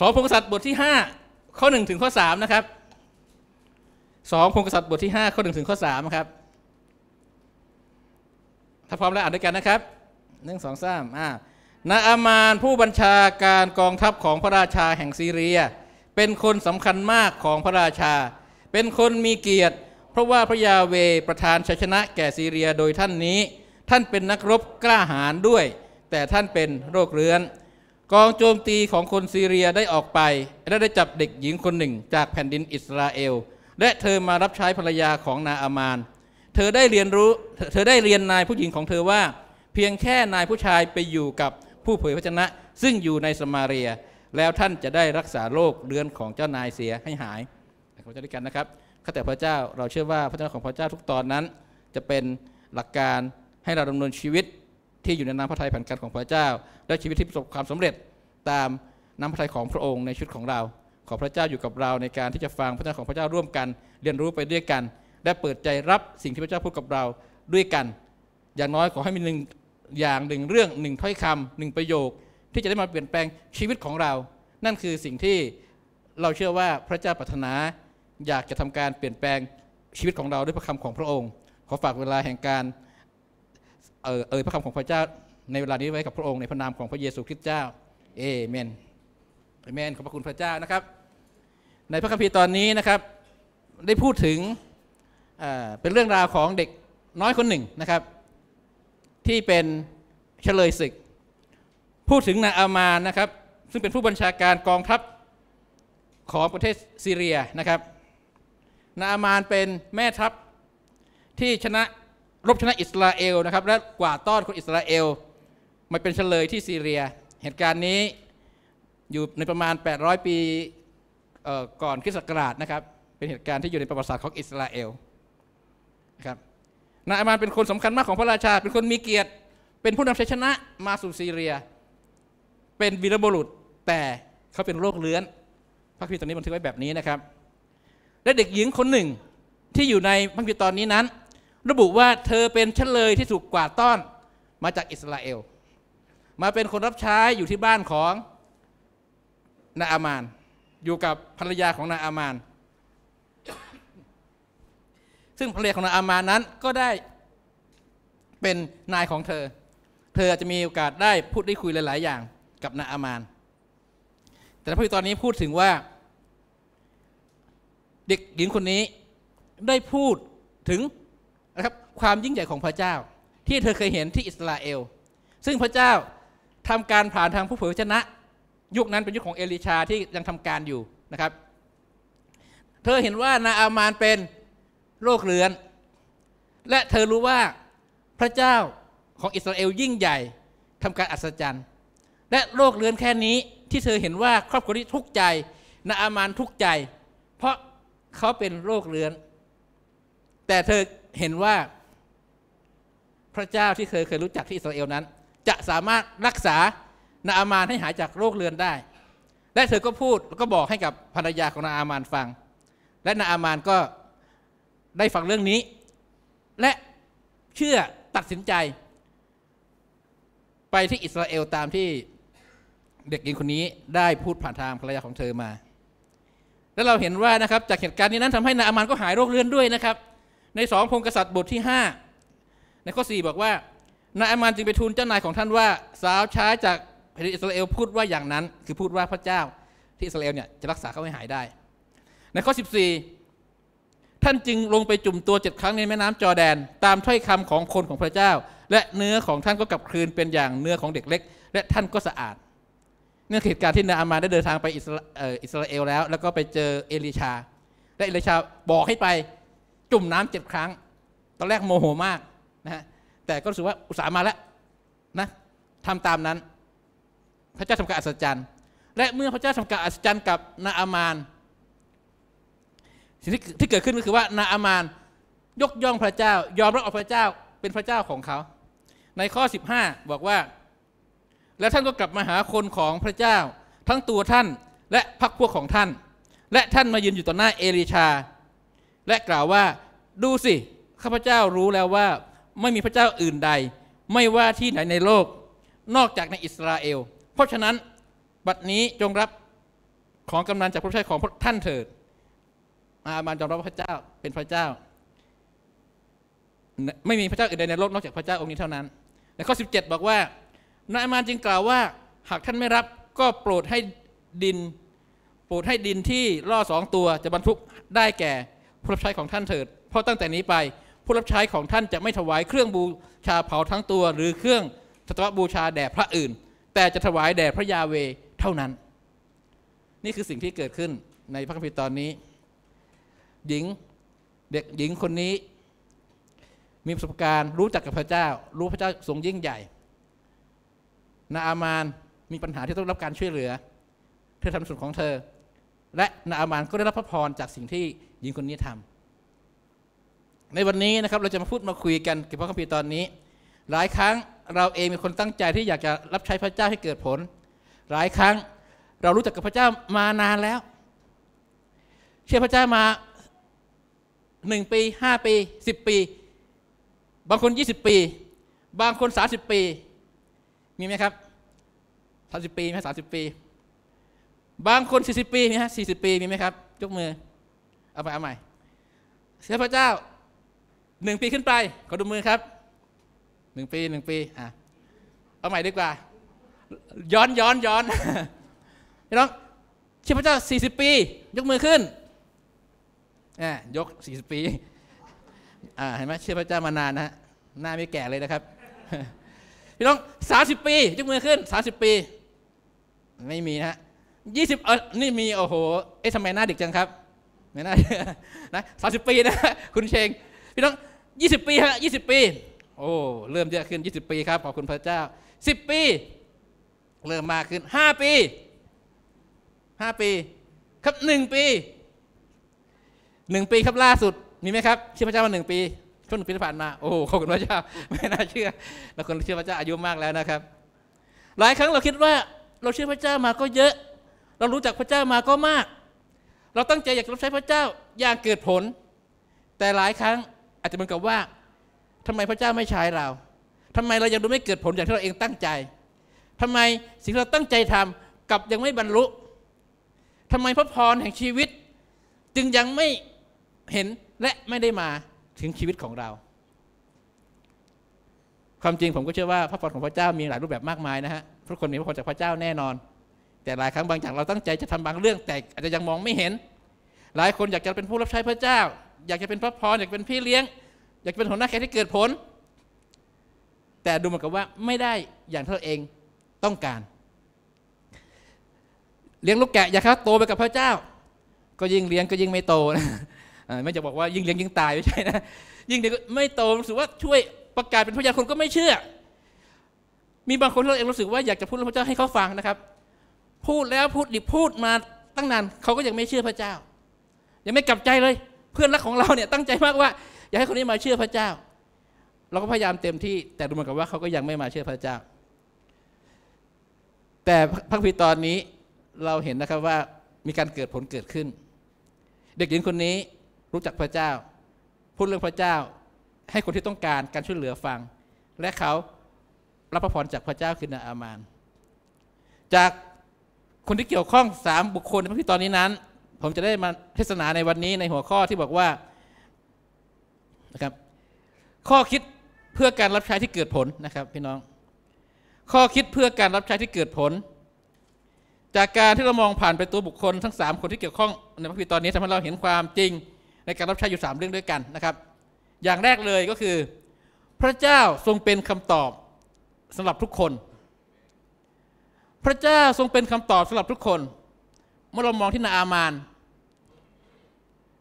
สองพงศษัตย์บทที่5ข้อ1ถึงข้อ3นะครับสองพงศษัตย์บทที่5ข้อ1ถึงข้อ3ครับถ้าพร้อมแล้วอ่านด้วยกันนะครับหนึ่งสองสามอ่านาอามานผู้บัญชาการกองทัพของพระราชาแห่งซีเรีย เป็นคนสำคัญมากของพระราชา เป็นคนมีเกียรติ เพราะว่าพระยาเวประทานชัยชนะแก่ซีเรียโดยท่านนี้ท่านเป็นนักรบกล้าหาญด้วย แต่ท่านเป็นโรคเรื้อนกองโจมตีของคนซีเรียได้ออกไปและได้จับเด็กหญิงคนหนึ่งจากแผ่นดินอิสราเอลและเธอมารับใช้ภรรยาของนาอามาน เธอได้เรียนรู้เธอได้เรียนนายผู้หญิงของเธอว่า เพียงแค่นายผู้ชายไปอยู่กับผู้เผยพระชนะ ซึ่งอยู่ในสมาเรีย แล้วท่านจะได้รักษาโรคเรือนของเจ้านายเสียให้หายเราจะาด้วยกันนะครับข้าแต่พระเจ้าเราเชื่อว่าพระเจ้าของพระเจ้าทุกตอนนั้น จะเป็นหลักการให้เราดำเนินชีวิตที่อยู่ในน้ำพระทัยแผ่นการของพระเจ้าและชีวิตที่ประสบความสำเร็จตามน้ำพระทัยของพระองค์ในชุดของเรา ขอพระเจ้าอยู่กับเราในการที่จะฟังพระเจ้าของพระเจ้าร่วมกัน เรียนรู้ไปด้วยกันและเปิดใจรับสิ่งที่พระเจ้าพูดกับเราด้วยกัน อย่างน้อยขอให้มีหนึ่งอย่างหนึ่งเรื่องหนึ่งถ้อยคำหนึ่งประโยค ที่จะได้มาเปลี่ยนแปลงชีวิตของเรา นั่นคือสิ่งที่เราเชื่อว่าพระเจ้าปรารถนา อยากจะทำการเปลี่ยนแปลงชีวิตของเราด้วยพระคำของพระองค์ ขอฝากเวลาแห่งการเอ่ยพระคำของพระเจ้าในเวลานี้ไว้กับพระองค์ในพระนามของพระเยซูคริสต์เจ้าเอเมนเอเมนขอบพระคุณพระเจ้านะครับ ในพระคัมภีร์ตอนนี้นะครับ ได้พูดถึงเป็นเรื่องราวของเด็กน้อยคนหนึ่งนะครับ ที่เป็นเฉลยศึกพูดถึงนาอามานนะครับ ซึ่งเป็นผู้บัญชาการกองทัพของประเทศซีเรียนะครับนาอามานเป็นแม่ทัพที่ชนะรบชนะอิสราเอลนะครับและกว่าต้อนคนอิสราเอล มาเป็นเฉลยที่ซีเรีย เหตุการณ์นี้อยู่ในประมาณ 800 ปีก่อนคริสต์ศักราชนะครับเป็นเหตุการณ์ที่อยู่ในประวัติศาสตร์ของอิสราเอลนะครับนายอามานเป็นคนสำคัญมากของพระราชาเป็นคนมีเกียรติ เป็นผู้นำชัยชนะมาสู่ซีเรีย เป็นวีรบุรุษแต่เขาเป็นโรคเรื้อนพระคัมภีร์ตอนนี้บันทึกไว้แบบนี้นะครับ และเด็กหญิงคนหนึ่งที่อยู่ในพระคัมภีร์ตอนนี้นั้นระบุว่าเธอเป็นเฉลยที่ถูกกวาดต้อนมาจากอิสราเอลมาเป็นคนรับใช้อยู่ที่บ้านของนาอามาน อยู่กับภรรยาของนาอามาน ซึ่งภรรยาของนาอามานนั้นก็ได้เป็นนายของเธอ เธอจะมีโอกาสได้พูดได้คุยหลายๆ อย่างกับนาอามาน แต่พระตอนนี้พูดถึงว่า เด็กหญิงคนนี้ได้พูดถึงความยิ่งใหญ่ของพระเจ้า ที่เธอเคยเห็นที่อิสราเอล ซึ่งพระเจ้าทำการผ่านทางผู้เผยชนะ ยุคนั้นเป็นยุคของเอลิชาที่ยังทำการอยู่นะครับ เธอเห็นว่านาอามานเป็นโรคเรื้อน และเธอรู้ว่าพระเจ้าของอิสราเอลยิ่งใหญ่ทำการอัศจรรย์ และโรคเรื้อนแค่นี้ที่เธอเห็นว่าครอบครัวที่ทุกข์ใจ นาอามานทุกข์ใจ เพราะเขาเป็นโรคเรื้อน แต่เธอเห็นว่าพระเจ้าที่เคยเคยรู้จักที่อิสราเอลนั้น จะสามารถรักษานาอามานให้หายจากโรคเรือนได้ และเธอก็พูดก็บอกให้กับภรรยาของนาอามานฟัง และนาอามานก็ได้ฟังเรื่องนี้ และเชื่อตัดสินใจ ไปที่อิสราเอลตามที่เด็กหญิงคนนี้ ได้พูดผ่านทางภรรยาของเธอมา แล้วเราเห็นว่านะครับ จากเหตุการณ์นี้นั้นทำให้นาอามานก็หายโรคเรื้อนด้วยนะครับ ในสองพงกษัตริย์บทที่ 5ในข้อ 4 บอกว่า นายอามานจึงไปทูลเจ้านายของท่านว่าสาวใช้จากแผ่นอิสราเอลพูดว่าอย่างนั้นคือพูดว่าพระเจ้าที่ อิสราเอลเนี่ยจะรักษาเขาให้หายได้ในข้อ 14 ท่าน จึงลงไปจุ่มตัวเจ็ดครั้งในแม่น้ำจอแดนตามถ้อยคำของคนของพระเจ้า และเนื้อของท่านก็กลับคืนเป็นอย่างเนื้อของเด็กเล็ก และท่านก็สะอาดเนื่องอเหตุการณ์ที่นายอามานได้เดินทางไปอิสราเอลแล้ว แล้วก็ไปเจอเอลิชา และเอลิชาบอกให้ไปจุ่มน้ำเจ็ดครั้ง ตอนแรกโมโหมากนะแต่ก็รู้สึกว่าอุตส่าห์มาแล้วนะทำตามนั้นพระเจ้าทำการอัศจรรย์ และเมื่อพระเจ้าทำการอัศจรรย์กับนาอามาน สิ่งที่ที่เกิดขึ้นก็คือว่านาอามานยกย่องพระเจ้ายอมรับเอาพระเจ้าเป็นพระเจ้าของเขา ในข้อ15บอกว่า และท่านก็กลับมาหาคนของพระเจ้าทั้งตัวท่านและพรรคพวกของท่าน และท่านมายืนอยู่ต่อหน้าเอลิชา และกล่าวว่า ดูสิข้าพเจ้ารู้แล้วว่าไม่มีพระเจ้าอื่นใดไม่ว่าที่ไหนในโลกนอกจากในอิสราเอลเพราะฉะนั้นบัดนี้จงรับของกำนันจากพระเจ้าของท่านเถิดอาบานจงรับพระเจ้าเป็นพระเจ้า ไม่มีพระเจ้าอื่นใดในโลกนอกจากพระเจ้าองค์นี้เท่านั้นในข้อ 17 บอกว่านายมานจึงกล่าวว่า หากท่านไม่รับก็โปรดให้ดิน โปรดให้ดินที่ล่อสองตัวจะบรรทุกได้แก่พระใช้ของท่านเถิด เพราะตั้งแต่นี้ไปผู้รับใช้ของท่านจะไม่ถวายเครื่องบูชาเผาทั้งตัว หรือเครื่องสัตวบูชาแด่พระอื่น แต่จะถวายแด่พระยาเวเท่านั้น นี่คือสิ่งที่เกิดขึ้นในพระคัมภีร์ตอนนี้ หญิงเด็กหญิงคนนี้มีประสบการณ์รู้จักกับพระเจ้า รู้พระเจ้าทรงยิ่งใหญ่นาอามานมีปัญหาที่ต้องรับการช่วยเหลือ เธอทำส่วนของเธอ และนาอามานก็ได้รับพระพรจากสิ่งที่หญิงคนนี้ทำในวันนี้นะครับเราจะมาพูดมาคุยกันเกี่ยวกับคัมภีร์ตอนนี้ หลายครั้งเราเองเป็นคนตั้งใจที่อยากจะรับใช้พระเจ้าให้เกิดผล หลายครั้งเรารู้จักกับพระเจ้ามานานแล้ว เชื่อพระเจ้ามาหนึ่งปีห้าปีสิบปี บางคนยี่สิบปีบางคนสาสิบปี มีไหมครับสาสิบปีไหมสาสิบปี บางคนสี่สิบปีมีฮะสี่สิบปีมีไหมครับยกมือเอาไปเอาใหม่เชื่อพระเจ้าหนึ่งปีขึ้นไป ขอดูมือครับ หนึ่งปีหนึ่งปี อ่ะเอาใหม่ดีกว่า ย้อน ย้อน ย้อน พี่น้องชีพเจ้าสี่สิบปี ยกมือขึ้นอ่ยกสี่สิบปี อ่า เห็นไหมชีพเจ้ามานานนะะหน้าไม่แก่เลยนะครับ พี่น้องสามสิบปี ยกมือขึ้น สามสิบปี ไม่มีนะฮะยี่สิบเออนี่มี โอ้โห เอ๊ะทำไมหน้าเด็กจังครับ ไม่น่านะสามสิบปีนะคุณเชง พี่น้อง20 ปีฮะ20ปี โอ้เริ่มเยอะขึ้น 20 ปีครับขอบคุณพระเจ้า10ปี เริ่มมากขึ้น5ปี5ปี ครับ 1 ปี 1 ปีครับล่าสุดมีไหมครับ เชื่อพระเจ้าม่า1ปีช่วงหนึ่งปีที่ผ่านมาโอ้ขอบคุณพระเจ้าไม่น่าเชื่อเราคนเชื่อพระเจ้าอายุมากแล้วนะครับ หลายครั้งเราคิดว่า เราเชื่อพระเจ้ามาก็เยอะ เรารู้จักพระเจ้ามาก็มาก เราตั้งใจอยากรับใช้พระเจ้าอย่างเกิดผล แต่หลายครั้งจจะเหมือนกับว่า ทำไมพระเจ้าไม่ใช้เรา ทำไมเรายังดูไม่เกิดผลอย่างที่เราเองตั้งใจ ทำไมสิ่งที่เราตั้งใจทำกับยังไม่บรรลุ ทำไมพระพรแห่งชีวิต จึงยังไม่เห็นและไม่ได้มาถึงชีวิตของเรา ความจริงผมก็เชื่อว่าพระพรของพระเจ้ามีหลายรูปแบบมากมายนะฮะทุกคนมีพระพรจากพระเจ้าแน่นอน แต่หลายครั้งบางอย่างเราตั้งใจจะทำบางเรื่องแต่อาจจะยังมองไม่เห็น หลายคนอยากจะเป็นผู้รับใช้พระเจ้าอยากจะเป็นพระพรอยากเป็นพี่เลี้ยงอยากเป็นหัวหน้าแขกที่เกิดผล แต่ดูเหมือนกับว่าไม่ได้อย่างที่เราเองต้องการ เลี้ยงลูกแกะ อยากเขาโตไปกับพระเจ้า ก็ยิ่งเลี้ยงก็ยิ่งไม่โตนะไม่จะบอกว่ายิ่งเลี้ยงยิ่งตายไม่ใช่นะยิ่งเด็กไม่โตรู้สึกว่าช่วยประกาศเป็นพระยาคนก็ไม่เชื่อ มีบางคนเราเองรู้สึกว่า อยากจะพูดพระเจ้าให้เขาฟังนะครับ พูดแล้วพูดดิพูดมาตั้งนานเขาก็ยังไม่เชื่อพระเจ้ายังไม่กลับใจเลยเพื่อนรักของเราเนี่ยตั้งใจมากว่า อยากให้คนนี้มาเชื่อพระเจ้า เราก็พยายามเต็มที่แต่ดูเหมือนกับว่าเขาก็ยังไม่มาเชื่อพระเจ้า แต่พระพีตอนนี้เราเห็นนะครับว่ามีการเกิดผลเกิดขึ้น เด็กหญิงคนนี้รู้จักพระเจ้า พูดเรื่องพระเจ้า ให้คนที่ต้องการการช่วยเหลือฟังและเขารับพระพรจากพระเจ้าคือนาอามานจากคนที่เกี่ยวข้องสามบุคคลในพระพีตอนนี้นั้นผมจะได้มาเทศนาในวันนี้ในหัวข้อที่บอกว่านะครับ ข้อคิดเพื่อการรับใช้ที่เกิดผลนะครับ พี่น้อง ข้อคิดเพื่อการรับใช้ที่เกิดผล จากการที่เรามองผ่านไปตัวบุคคลทั้ง3คนที่เกี่ยวข้องในพระคัตอนนี้ทำให้เราเห็นความจริง ในการรับใช้อยู่ 3 เรื่องด้วยกันนะครับ อย่างแรกเลยก็คือ พระเจ้าทรงเป็นคำตอบสำหรับทุกคน พระเจ้าทรงเป็นคำตอบสำหรับทุกคนเมื่อเรามองที่นาอามาน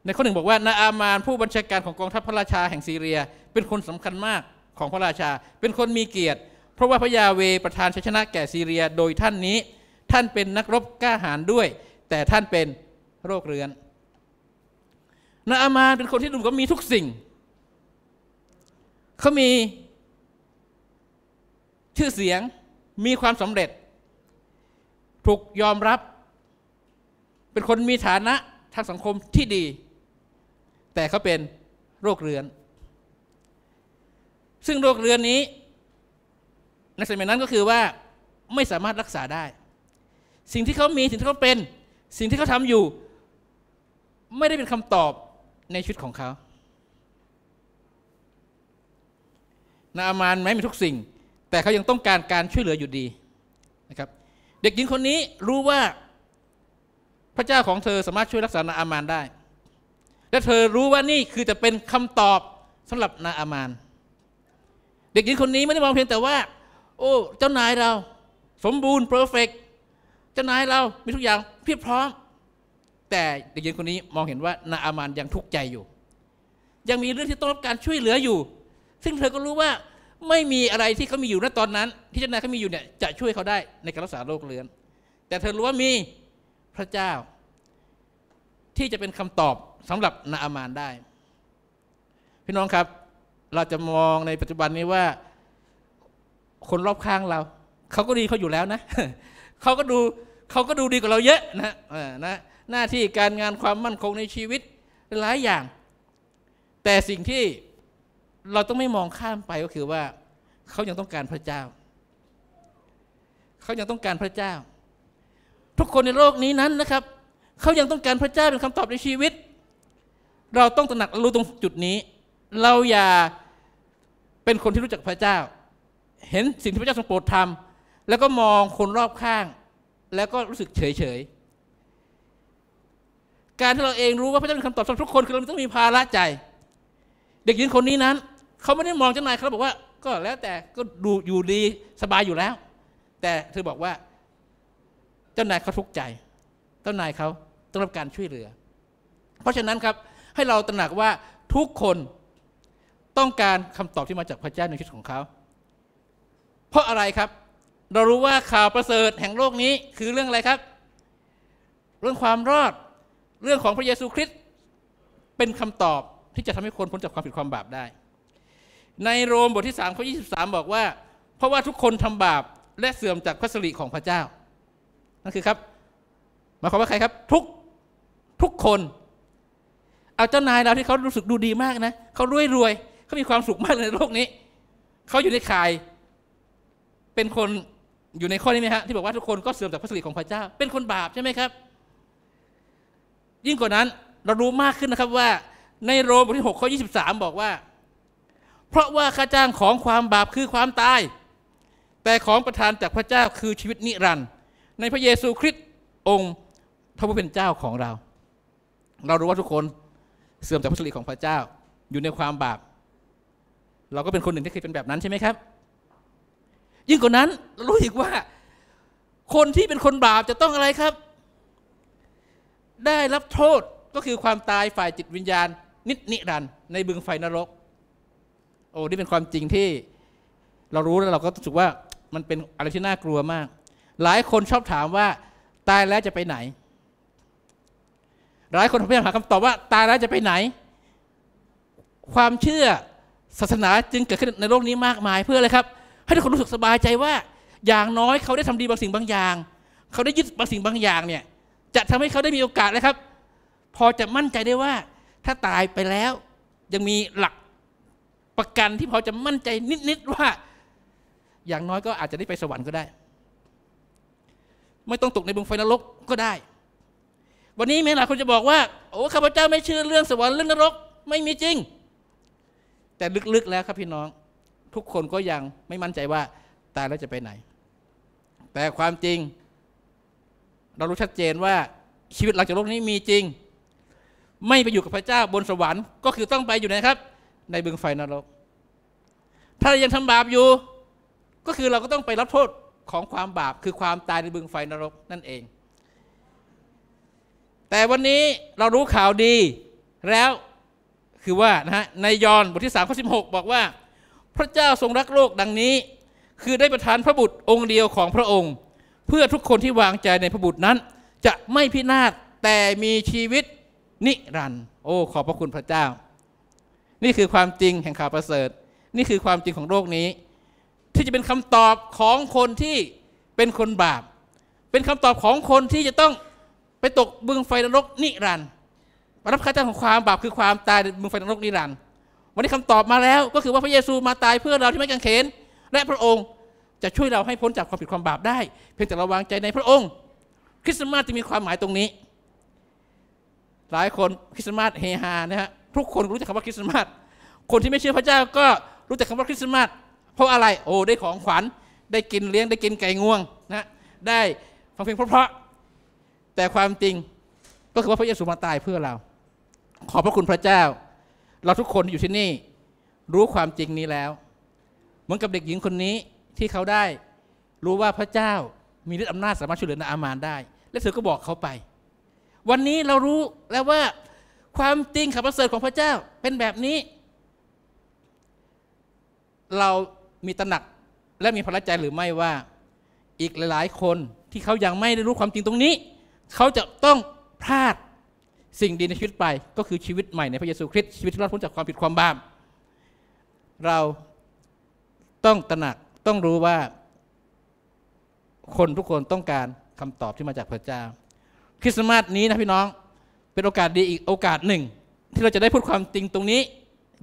ในข้อหนึ่งบอกว่านาอามานผู้บัญชาการของกองทัพพระราชาแห่งซีเรียเป็นคนสำคัญมากของพระราชา เป็นคนมีเกียรติ เพราะว่าพระยาเวประทานชัยชนะแก่ซีเรียโดยท่านนี้ท่านเป็นนักรบกล้าหาญด้วย แต่ท่านเป็นโรคเรื้อนนาอามานเป็นคนที่ดูก็มีทุกสิ่งเขามีชื่อเสียงมีความสำเร็จ ถูกยอมรับเป็นคนมีฐานะทางสังคมที่ดี แต่เขาเป็นโรคเรื้อน ซึ่งโรคเรื้อนนี้ ในสมัยนั้นก็คือว่า ไม่สามารถรักษาได้ สิ่งที่เขามีสิ่งที่เขาเป็น สิ่งที่เขาทำอยู่ ไม่ได้เป็นคำตอบในชุดของเขานาอามานแม้มีทุกสิ่ง แต่เขายังต้องการการช่วยเหลืออยู่ดีนะครับ เด็กหญิงคนนี้รู้ว่าพระเจ้าของเธอสามารถช่วยรักษานาอามานได้ และเธอรู้ว่านี่คือจะเป็นคำตอบสำหรับนาอามาน เด็กหญิงคนนี้ไม่ได้มองเพียงแต่ว่า โอ้ เจ้านายเรา สมบูรณ์เพอร์เฟกเจ้านายเรามีทุกอย่าง เพียบพร้อมแต่เด็กหญิงคนนี้มองเห็นว่า นาอามานยังทุกข์ใจอยู่ ยังมีเรื่องที่ต้องรับการช่วยเหลืออยู่ ซึ่งเธอก็รู้ว่าไม่มีอะไรที่เขามีอยู่ณตอนนั้น ที่เจ้านายเขามีอยู่เนี่ยจะช่วยเขาได้ในการรักษาโรคเรื้อน แต่เธอรู้ว่ามีพระเจ้า ที่จะเป็นคำตอบสำหรับนาอามานได้ พี่น้องครับ เราจะมองในปัจจุบันนี้ว่าคนรอบข้างเรา เขาก็ดีเขาอยู่แล้วนะเขาก็ดูเขาก็ดูดีกว่าเราเยอะนะนะหน้าที่การงานความมั่นคงในชีวิตหลายอย่าง แต่สิ่งที่เราต้องไม่มองข้ามไปก็คือว่า เขายังต้องการพระเจ้า เขายังต้องการพระเจ้าทุกคนในโลกนี้นั้นนะครับ เขายังต้องการพระเจ้าเป็นคำตอบในชีวิต เราต้องตระหนักรู้ตรงจุดนี้ เราอย่าเป็นคนที่รู้จักพระเจ้า เห็นสิ่งที่พระเจ้าทรงโปรดทำแล้วก็มองคนรอบข้าง แล้วก็รู้สึกเฉยเฉยการที่เราเองรู้ว่าพระเจ้าเป็นคำตอบสำหรับทุกคนคือเราต้องมีภาระใจ เด็กหญิงคนนี้นั้น เขาไม่ได้มองเจ้านายเขาบอกว่าก็แล้วแต่ก็ดูอยู่ดีสบายอยู่แล้ว แต่เธอบอกว่าเจ้านายเขาทุกข์ใจ เจ้านายเขาต้องรับการช่วยเหลือ เพราะฉะนั้นครับให้เราตระหนักว่าทุกคนต้องการคำตอบที่มาจากพระเจ้าในชีวิตของเขา เพราะอะไรครับ เรารู้ว่าข่าวประเสริฐแห่งโลกนี้คือเรื่องอะไรครับ เรื่องความรอดเรื่องของพระเยซูคริสต์เป็นคำตอบที่จะทำให้คนพ้นจากความผิดความบาปได้ ในโรมบทที่3ข้อ23 บอกว่า เพราะว่าทุกคนทำบาปและเสื่อมจากพระสิริของพระเจ้านั่นคือครับหมายความว่าใครครับทุกทุกคนเอาเจ้านายเราที่เขารู้สึกดูดีมากนะเขารวยรวยเขามีความสุขมากในโลกนี้ เขาอยู่ในข่าย เป็นคนอยู่ในข้อนี้ไหมฮะที่บอกว่าทุกคนก็เสื่อมจากพระสิริของพระเจ้าเป็นคนบาปใช่ไหมครับ ยิ่งกว่านั้นเรารู้มากขึ้นนะครับว่า ในโรมบทที่หกข้อยีบอกว่า เพราะว่าค่าจ้างของความบาปคือความตาย แต่ของประทานจากพระเจ้าคือชีวิตนิรันดร์ในพระเยซูคริสต์องค์พระผู้เป็นเจ้าของเรา เรารู้ว่าทุกคนเสื่อมจากพระสิริของพระเจ้า อยู่ในความบาป เราก็เป็นคนหนึ่งที่เคยเป็นแบบนั้นใช่ไหมครับ ยิ่งกว่านั้นรรู้อีกว่าคนที่เป็นคนบาปจะต้องอะไรครับ ได้รับโทษก็คือความตายฝ่ายจิตวิญญาณนิจนิรัน ในบึงไฟนรก โอ้ นี่เป็นความจริงที่เรารู้แล้วเราก็รู้สึกว่ามันเป็นอะไรที่น่ากลัวมากหลายคนชอบถามว่า ตายแล้วจะไปไหน หลายคนพยายามหาคำตอบว่าตายแล้วจะไปไหน ความเชื่อศาสนาจึงเกิดขึ้นในโลกนี้มากมายเพื่ออะไรครับ ให้ทุกคนรู้สึกสบายใจว่า อย่างน้อยเขาได้ทำดีบางสิ่งบางอย่าง เขาได้ยึดบางสิ่งบางอย่างเนี่ย จะทำให้เขาได้มีโอกาสนะครับ พอจะมั่นใจได้ว่า ถ้าตายไปแล้วยังมีหลักประกันที่พอจะมั่นใจนิด ๆ ว่า อย่างน้อยก็อาจจะได้ไปสวรรค์ก็ได้ไม่ต้องตกในบึงไฟนรกก็ได้ วันนี้แม้หลายคนจะบอกว่า โอ้ข้าพเจ้าไม่เชื่อเรื่องสวรรค์เรื่องนรก ไม่มีจริง แต่ลึกๆแล้วครับพี่น้อง ทุกคนก็ยังไม่มั่นใจว่าตายแล้วจะไปไหน แต่ความจริง เรารู้ชัดเจนว่าชีวิตหลังจากโลกนี้มีจริง ไม่ไปอยู่กับพระเจ้าบนสวรรค์ ก็คือต้องไปอยู่ไหนครับ ในบึงไฟนรก ถ้ายังทำบาปอยู่ก็คือเราก็ต้องไปรับโทษของความบาปคือความตายในบึงไฟนรกนั่นเอง แต่วันนี้เรารู้ข่าวดีแล้วคือว่านะฮะในยอห์นบทที่3ข้อ16 บอกว่า พระเจ้าทรงรักโลกดังนี้ คือได้ประทานพระบุตรองค์เดียวของพระองค์ เพื่อทุกคนที่วางใจในพระบุตรนั้น จะไม่พินาศแต่มีชีวิตนิรันดร์โอ้ ขอบพระคุณพระเจ้า นี่คือความจริงแห่งข่าวประเสริฐ นี่คือความจริงของโลกนี้ที่จะเป็นคำตอบของคนที่เป็นคนบาป เป็นคำตอบของคนที่จะต้องไปตกบึงไฟนรกนิรันดร์รับค่าจ้างของความบาปคือความตายบึงไฟนรกนิรันดร์ วันนี้คำตอบมาแล้ว ก็คือว่าพระเยซูมาตายเพื่อเราที่ไม่กังเขน และพระองค์จะช่วยเราให้พ้นจากความผิดความบาปได้ เพียงแต่ระวังใจในพระองค์ คริสต์มาสจะมีความหมายตรงนี้ หลายคนคริสต์มาสเฮฮานะฮะ ทุกคนรู้จักคำว่าคริสต์มาส คนที่ไม่เชื่อพระเจ้าก็รู้จักคำว่าคริสต์มาสเพราะอะไร โอ้ ได้ของขวัญ ได้กินเลี้ยง ได้กินไก่งวง นะ ได้ฟังเพลงเพราะๆแต่ความจริง ก็คือว่าพระเยซูมาตายเพื่อเรา ขอบพระคุณพระเจ้า เราทุกคนอยู่ที่นี่ รู้ความจริงนี้แล้ว เหมือนกับเด็กหญิงคนนี้ที่เขาได้ รู้ว่าพระเจ้ามีฤทธิ์อำนาจสามารถช่วยเหลือนาอามานได้ และเธอก็บอกเขาไป วันนี้เรารู้แล้วว่า ความจริงข่าวประเสริฐของพระเจ้าเป็นแบบนี้ เรามีตระหนักและมีพลังใจหรือไม่ว่าอีกหลาย ๆ คนที่เขายังไม่ได้รู้ความจริงตรงนี้ เขาจะต้องพลาดสิ่งดีในชีวิตไปก็คือชีวิตใหม่ในพระเยซูคริสต์ชีวิตที่รอดพ้นจากความผิดความบาปเราต้องตระหนักต้องรู้ว่าคนทุกคนต้องการคำตอบที่มาจากพระเจ้าคริสต์มาสนี้นะพี่น้อง เป็นโอกาสดีอีกโอกาสหนึ่งที่เราจะได้พูดความจริงตรงนี้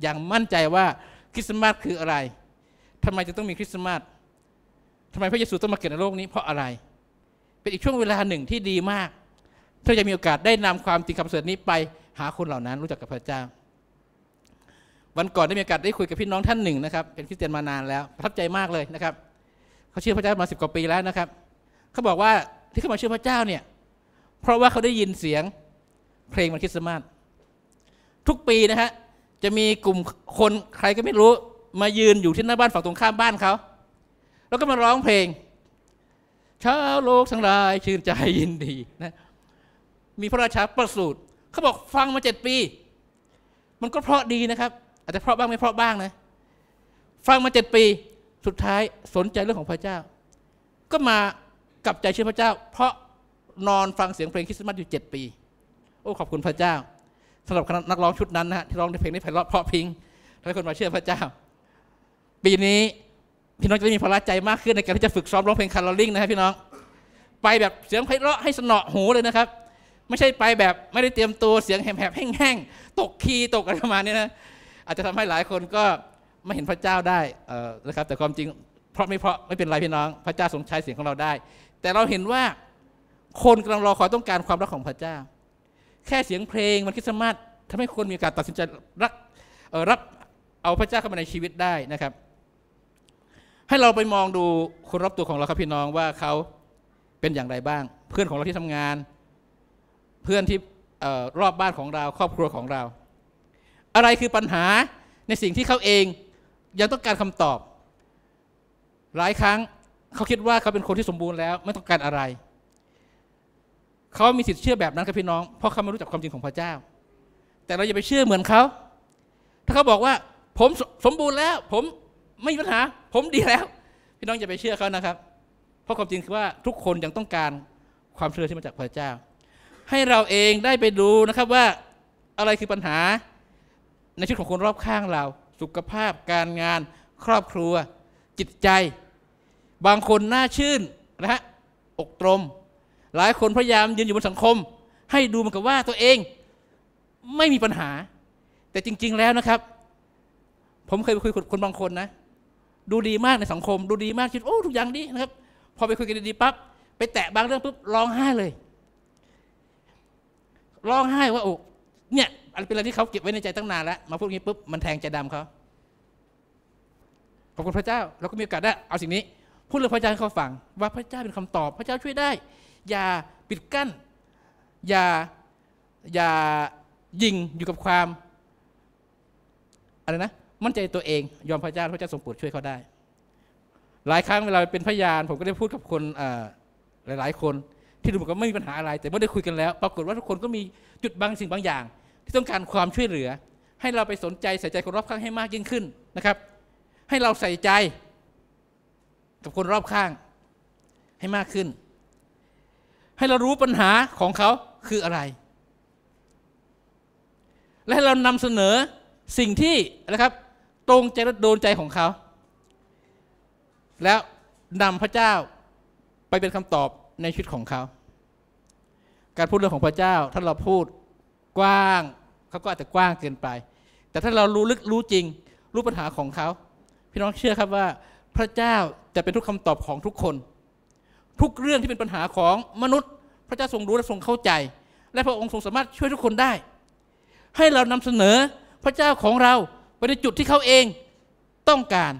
อย่างมั่นใจว่าคริสต์มาสคืออะไรทำไมจะต้องมีคริสต์มาสทำไมพระเยซูต้องมาเกิดในโลกนี้ เพราะอะไร เป็นอีกช่วงเวลาหนึ่งที่ดีมากเ้าจะมีโอกาสได้นำความจริงคำเสนนี้ไปหาคนเหล่านั้น รู้จักกับพระเจ้า วันก่อนได้มีโอกาสได้คุยกับพี่น้องท่านหนึ่งนะครับ เป็นคริสเตียนมานานแล้ว ประทับใจมากเลยนะครับ เขาเชื่อพระเจ้ามาสิบกว่าปีแล้วนะครับ เขาบอกว่าที่เขามาเชื่อพระเจ้าเนี่ย เพราะว่าเขาได้ยินเสียง เพลงวันคริสต์มาส ทุกปีนะฮะ จะมีกลุ่มคนใครก็ไม่รู้มายืนอยู่ที่หน้าบ้านฝั่งตรงข้ามบ้านเขาแล้วก็มาร้องเพลงชาวโลกทั้งหลายชื่นใจยินดีนะมีพระราชาประสูติเขาบอกฟังมาเจ็ดปี มันก็เพราะดีนะครับ อาจจะเพราะบ้างไม่เพราะบ้างนะ ฟังมาเจ็ดปี สุดท้ายสนใจเรื่องของพระเจ้า ก็มากลับใจเชื่อพระเจ้า เพราะนอนฟังเสียงเพลงคริสต์มาสอยู่เจ็ดปี โอ้ขอบคุณพระเจ้าสำหรับนักร้องชุดนั้นนะฮะที่ร้องเพลงนี้ไพเราะเพราะพิงทำให้คนมาเชื่อพระเจ้าปีนี้พี่น้องจะได้มีพลังใจมากขึ้นในการที่จะฝึกซ้อมร้องเพลงคาร์ลลิงนะครับพี่น้องไปแบบเสียงไพเราะให้สนอหูเลยนะครับ ไม่ใช่ไปแบบไม่ได้เตรียมตัวเสียงแหบๆแห้งๆตกคีย์ตกอะไรประมาณนี้นะอาจจะทำให้หลายคนก็ไม่เห็นพระเจ้าได้นะครับ แต่ความจริง เพราะไม่เพราะไม่เป็นไรพี่น้อง พระเจ้าทรงใช้เสียงของเราได้ แต่เราเห็นว่าคนกำลังรอคอยต้องการความรักของพระเจ้า แค่เสียงเพลงมันคิดสามารถทำให้คนมีการตัดสินใจรักรับเอาพระเจ้าเข้ามาในชีวิตได้นะครับให้เราไปมองดูคนรอบตัวของเราครับพี่น้องว่าเขาเป็นอย่างไรบ้าง เพื่อนของเราที่ทำงาน เพื่อนที่รอบบ้านของเราครอบครัวของเรา อะไรคือปัญหาในสิ่งที่เขาเองยังต้องการคำตอบ หลายครั้งเขาคิดว่าเขาเป็นคนที่สมบูรณ์แล้ว ไม่ต้องการอะไร เขามีสิทธิ์เชื่อแบบนั้นครับพี่น้อง เพราะเขาไม่รู้จักความจริงของพระเจ้า แต่เราอย่าไปเชื่อเหมือนเขาถ้าเขาบอกว่า ผมสมบูรณ์แล้วผมไม่มีปัญหา ผมดีแล้ว พี่น้องอย่าไปเชื่อเขานะครับเพราะความจริงคือว่าทุกคนยังต้องการความเชื่อที่มาจากพระเจ้า ให้เราเองได้ไปดูนะครับว่าอะไรคือปัญหา ในชีวิตของคนรอบข้างเรา สุขภาพการงาน ครอบครัว จิตใจ บางคนหน้าชื่นนะฮะอกตรม หลายคนพยายามยืนอยู่บนสังคม ให้ดูเหมือนกับว่าตัวเองไม่มีปัญหา แต่จริงๆแล้วนะครับ ผมเคยไปคุยกับคนบางคนนะดูดีมากในสังคม ดูดีมากคิดโอ้ทุกอย่างดีนะครับ พอไปคุยกันดีๆปั๊บไปแตะบางเรื่องปุ๊บร้องไห้เลยร้องไห้ ว่าโอ้เนี่ยอันเป็นอะไรที่เขาเก็บไว้ในใจตั้งนานแล้วมาพูด่งี้ปุ๊บมันแทงใจดำเขาขอบคุณพระเจ้า เราก็มีโอกาสได้เอาสิ่งนี้ พูดเรื่องพระเจ้าให้เขาฟัง ว่าพระเจ้าเป็นคำตอบ พระเจ้าช่วยได้ อย่าปิดกั้น อย่าอย่ายิงอยู่กับความอะไรนะมั่นใจตัวเองยอมพระเจ้าพระเจ้าทรงโปรดช่วยเขาได้ หลายครั้งเวลาเป็นพยาน ผมก็ได้พูดกับคนหลายหลายคน ที่ดูเหมือนกับไม่มีปัญหาอะไร แต่เมื่อได้คุยกันแล้ว ปรากฏว่าทุกคนก็มีจุดบางสิ่งบางอย่างที่ต้องการความช่วยเหลือ ให้เราไปสนใจใส่ใจคนรอบข้างให้มากยิ่งขึ้นนะครับ ให้เราใส่ใจกับคนรอบข้างให้มากขึ้น ให้เรารู้ปัญหาของเขาคืออะไร และให้เรานำเสนอสิ่งที่นะครับตรงใจและโดนใจของเขา แล้วนำพระเจ้าไปเป็นคำตอบในชีวิตของเขา การพูดเรื่องของพระเจ้าถ้าเราพูดกว้างเขาก็อาจจะกว้างเกินไป แต่ถ้าเรารู้ลึกรู้จริงรู้ปัญหาของเขา พี่น้องเชื่อครับว่าพระเจ้าจะเป็นทุกคำตอบของทุกคน ทุกเรื่องที่เป็นปัญหาของมนุษย์ พระเจ้าทรงรู้และทรงเข้าใจ และพระองค์ทรงสามารถช่วยทุกคนได้ ให้เรานำเสนอพระเจ้าของเราไปในจุดที่เขาเองต้องการ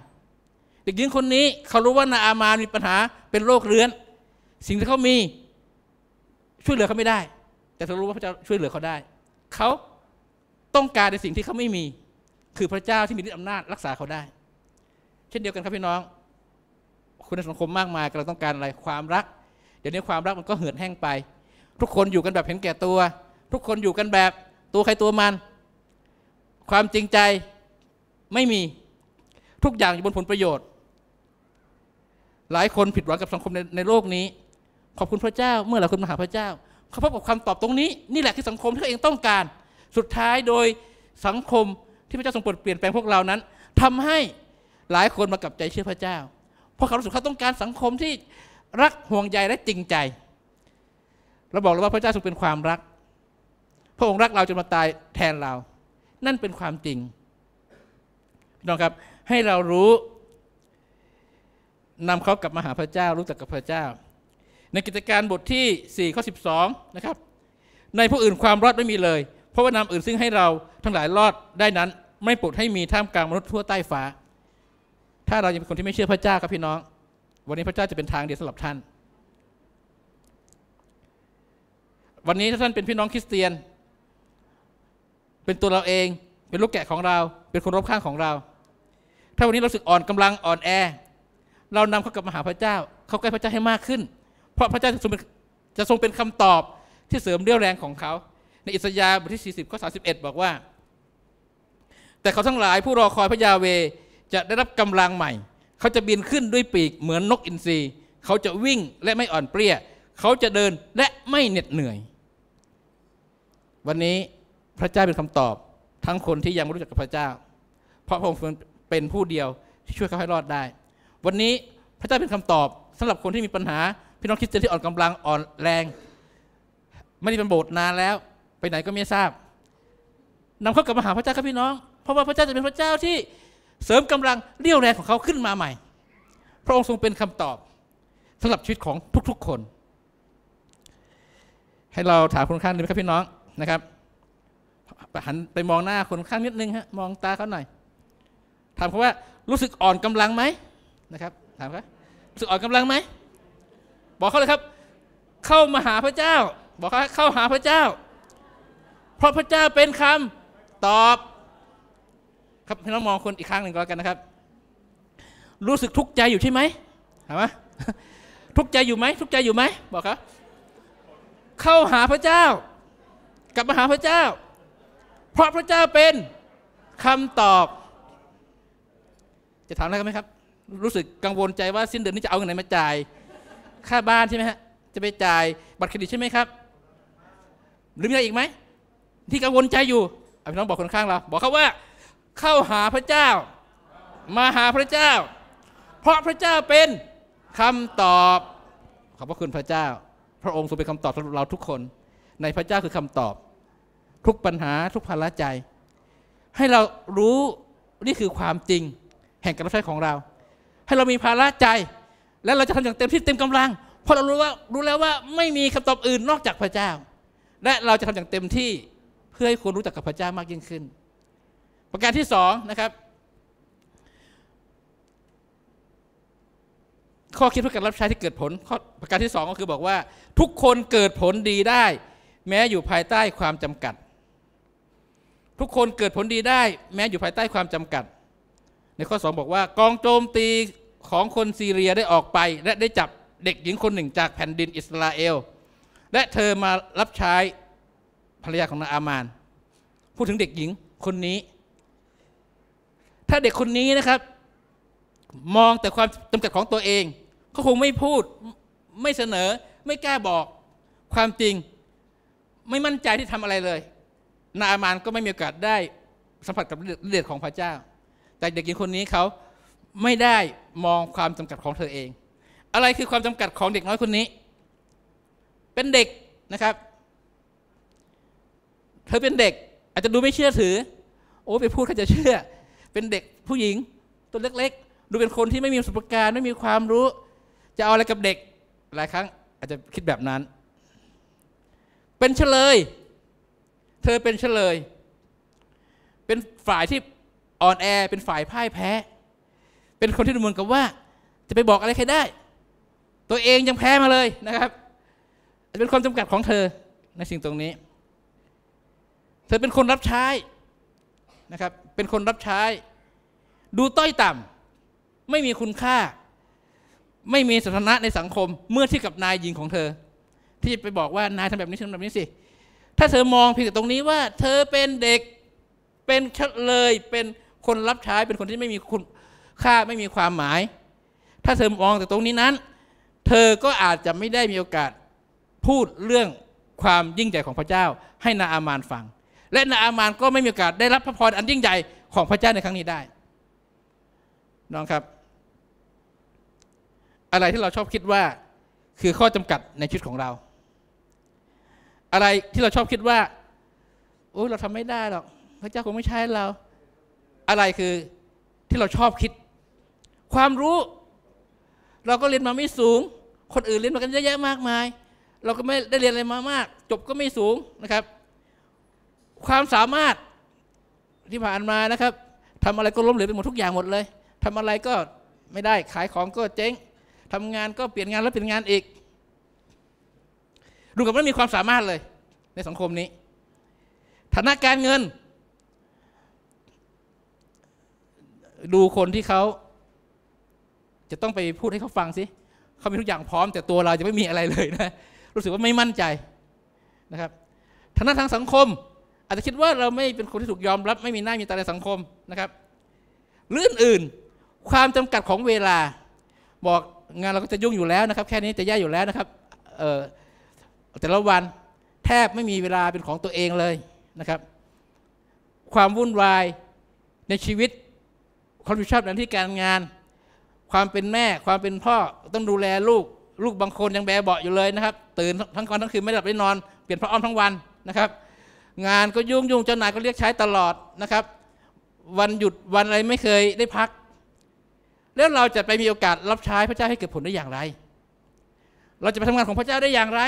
เด็กหญิงคนนี้ เขารู้ว่า นาอามามีปัญหาเป็นโรคเรื้อน สิ่งที่เขามี ช่วยเหลือเขาไม่ได้ แต่เขารู้ว่าพระเจ้าช่วยเหลือเขาได้ เขาต้องการในสิ่งที่เขาไม่มี คือพระเจ้าที่มีฤทธิ์อำนาจรักษาเขาได้ เช่นเดียวกันครับพี่น้องคนในสังคมมากมายกำลังต้องการอะไรความรักเดี๋ยวนี้ความรักมันก็เหือดแห้งไป ทุกคนอยู่กันแบบเห็นแก่ตัว ทุกคนอยู่กันแบบ ตัวใครตัวมัน ความจริงใจไม่มีทุกอย่างอยู่บนผลประโยชน์ หลายคนผิดหวังกับสังคมในในโลกนี้ ขอบคุณพระเจ้าเมื่อหลายคนมาหาพระเจ้าเขาพบกับคำตอบตรงนี้ นี่แหละคือสังคม ที่เขาเองต้องการสุดท้ายโดยสังคมที่พระเจ้าทรงปลดเปลี่ยนแปลงพวกเรานั้น ทำให้หลายคนมากับใจเชื่อพระเจ้า เพราะเขารู้สึกเขาต้องการสังคมที่รักห่วงใยและจริงใจเราบอกเลยว่าพระเจ้าทรงเป็นความรัก พระองค์รักเราจนมาตายแทนเรา นั่นเป็นความจริงน้องครับให้เรารู้นำเขากลับมาหาพระเจ้ารู้จักกับพระเจ้า ในกิจการบทที่4ข้อ12นะครับในผู้อื่นความรอดไม่มีเลย เพราะว่านำอื่นซึ่งให้เราทั้งหลายรอดได้นั้น ไม่ปลดให้มีท่ามกลางมนุษย์ทั่วใต้ฟ้า ถ้าเรายังเป็นคนที่ไม่เชื่อพระเจ้าครับพี่น้อง วันนี้พระเจ้าจะเป็นทางเดียวสำหรับท่าน วันนี้ถ้าท่านเป็นพี่น้องคริสเตียน เป็นตัวเราเองเป็นลูกแกะของเราเป็นคนรบข้างของเราถ้าวันนี้เราสึกอ่อนกำลังอ่อนแอ เรานำเขากลับมาหาพระเจ้า เขาใกล้พระเจ้าให้มากขึ้น เพราะพระเจ้าจะทรงจะทรงเป็นคำตอบที่เสริมเรี่ยวแรงของเขา ในอิสยาห์บทที่ 40ข้อ31 บอกว่า แต่เขาทั้งหลายผู้รอคอยพระยาเวจะได้รับกำลังใหม่ เขาจะบินขึ้นด้วยปีกเหมือนนกอินทรีเขาจะวิ่งและไม่อ่อนเปรี้ย เขาจะเดินและไม่เหน็ดเหนื่อย วันนี้พระเจ้าเป็นคำตอบทั้งคนที่ยังไม่รู้จักกับพระเจ้า เพราะพระองค์เเป็นผู้เดียวที่ช่วยเขาให้รอดได้ วันนี้พระเจ้าเป็นคำตอบสำหรับคนที่มีปัญหาพี่น้องคริสเตียนที่อ่อนกำลังอ่อนแรง ไม่ได้เป็นโบสถ์นานแล้วไปไหนก็ไม่ทราบนำเขากลับมาหาพระเจ้าครับพี่น้อง เพราะว่าพระเจ้าจะเป็นพระเจ้าที่เสริมกำลังเรี่ยวแรงของเขาขึ้นมาใหม่ พระองค์ทรงเป็นคำตอบสำหรับชีวิตของทุกๆคน ให้เราถามคนข้างนึงครับพี่น้องนะครับหันไปมองหน้าคนข้างนิดนึงฮะมองตาเขาหน่อยถามเขาว่ารู้สึกอ่อนกำลังไหมนะครับถามเขารู้สึกอ่อนกำลังไหม บอกเขาเลยครับเข้ามาหาพระเจ้า บอกเขาเข้าหาพระเจ้า เพราะพระเจ้าเป็นคำตอบครับให้น้องมองคนอีกครั้งหนึ่งก็แล้วกันนะครับ รู้สึกทุกข์ใจอยู่ใช่ไหมถามว่าทุกข์ใจอยู่ไหมทุกข์ใจอยู่ไหมบอกเขาเข้าหาพระเจ้ากลับมาหาพระเจ้า เพราะพระเจ้าเป็นคำตอบจะถามอะไรกันไหมครับ รู้สึกกังวลใจว่าสิ้นเดือนนี้จะเอาเงินไหนมาจ่าย ค่าบ้านใช่ไหมฮะ จะไปจ่าย บัตรเครดิตใช่ไหมครับ หรือมีอะไรอีกไหม ที่กังวลใจอยู่พี่น้องบอกคนข้างเรา บอกเขาว่า เข้าหาพระเจ้า มาหาพระเจ้า เพราะพระเจ้าเป็นคำตอบ ขอบพระคุณพระเจ้า พระองค์ทรงเป็นคำตอบสำหรับเราทุกคน ในพระเจ้าคือคำตอบ ทุกปัญหาทุกภาระใจ ให้เรารู้นี่คือความจริงแห่งการรับใช้ของเราให้เรามีภาระใจ และเราจะทำอย่างเต็มที่เต็มกำลังเพราะเรารู้ว่ารู้แล้วว่าไม่มีคำตอบอื่นนอกจากพระเจ้า และเราจะทำอย่างเต็มที่เพื่อให้คนรู้จักกับพระเจ้ามากยิ่งขึ้น ประการที่สองนะครับ ข้อคิดเพื่อการรับใช้ที่เกิดผลประการที่สองก็คือบอกว่า ทุกคนเกิดผลดีได้ แม้อยู่ภายใต้ความจำกัด ทุกคนเกิดผลดีได้ แม้อยู่ภายใต้ความจำกัดข้อ2บอกว่ากองโจมตีของคนซีเรียได้ออกไปและได้จับเด็กหญิงคนหนึ่งจากแผ่นดินอิสราเอล และเธอมารับใช้ภรรยาของนาอามาน พูดถึงเด็กหญิงคนนี้ ถ้าเด็กคนนี้นะครับ มองแต่ความจำกัดของตัวเองเขาคงไม่พูดไม่เสนอ ไม่กล้าบอกความจริงไม่มั่นใจที่ทำอะไรเลยนาอามานก็ไม่มีโอกาสได้สัมผัสกับเดของพระเจ้าแต่เด็กหญิงคนนี้เขาไม่ได้มองความจำกัดของเธอเอง อะไรคือความจำกัดของเด็กน้อยคนนี้ เป็นเด็กนะครับ เธอเป็นเด็กอาจจะดูไม่เชื่อถือ โอ้ไปพูดเขาจะเชื่อ เป็นเด็กผู้หญิง ตัวเล็กๆ ดูเป็นคนที่ไม่มีประสบการณ์ไม่มีความรู้ จะเอาอะไรกับเด็กหลายครั้ง อาจจะคิดแบบนั้น เป็นเฉลย เธอเป็นเฉลย เป็นฝ่ายที่อ่อนแอเป็นฝ่ายพ่ายแพ้เป็นคนที่ดูเหมือนกับว่า จะไปบอกอะไรใครได้ ตัวเองยังแพ้มาเลยนะครับเป็นความจำกัดของเธอในสิ่งตรงนี้ เธอเป็นคนรับใช้นะครับ เป็นคนรับใช้ ดูต้อยต่ำไม่มีคุณค่า ไม่มีสถานะในสังคมเมื่อที่กับนายหญิงของเธอ ที่ไปบอกว่านายทำแบบนี้ทำแบบนี้สิ ถ้าเธอมองเพียงแต่ตรงนี้ว่า เธอเป็นเด็กเป็นเลยเป็นคนรับใช้เป็นคนที่ไม่มีคุณค่าไม่มีความหมาย ถ้าเธอมองแต่ตรงนี้นั้น เธอก็อาจจะไม่ได้มีโอกาส พูดเรื่องความยิ่งใหญ่ของพระเจ้า ให้นาอามานฟัง และนาอามานก็ไม่มีโอกาสได้รับพระพรอันยิ่งใหญ่ของพระเจ้าในครั้งนี้ได้น้องครับ อะไรที่เราชอบคิดว่า คือข้อจำกัดในชีวิตของเรา อะไรที่เราชอบคิดว่า โอ้ยเราทำไม่ได้หรอกพระเจ้าคงไม่ใช้เราอะไรคือที่เราชอบคิด ความรู้ เราก็เรียนมาไม่สูง คนอื่นเรียนมากันเยอะแยะมากมาย เราก็ไม่ได้เรียนอะไรมามาก จบก็ไม่สูงนะครับ ความสามารถที่ผ่านมานะครับทำอะไรก็ล้มเหลวไปหมดทุกอย่างหมดเลยทำอะไรก็ไม่ได้ขายของก็เจ๊งทำงานก็เปลี่ยนงานแล้วเปลี่ยนงานอีกดูกับไม่มีความสามารถเลย ในสังคมนี้ฐานะการเงินดูคนที่เขาจะต้องไปพูดให้เขาฟังสิเขามีทุกอย่างพร้อมแต่ตัวเราจะไม่มีอะไรเลยนะรู้สึกว่าไม่มั่นใจนะครับทางด้านทางสังคมอาจจะคิดว่าเราไม่เป็นคนที่ถูกยอมรับไม่มีหน้ามีตาในสังคมนะครับหรืออื่นๆความจำกัดของเวลาบอกงานเราก็จะยุ่งอยู่แล้วนะครับ แค่นี้จะแย่อยู่แล้วนะครับแต่ละวันแทบไม่มีเวลาเป็นของตัวเองเลยนะครับ ความวุ่นวายในชีวิตความรับผิดชอบหน้าที่การงานความเป็นแม่ ความเป็นพ่อต้องดูแลลูกลูกบางคนยังแบเบาอยู่เลยนะครับ ตื่นทั้งวันทั้งคืน ไม่หลับไม่นอน เปลี่ยนพระอ้อมทั้งวันนะครับ งานก็ยุ่งยุ่งเจ้านาย ก็เรียกใช้ตลอดนะครับ วันหยุดวันอะไรไม่เคยได้พัก แล้วเราจะไปมีโอกาสรับใช้พระเจ้าให้เกิดผลได้อย่างไร เราจะไปทำงานของพระเจ้าได้อย่างไร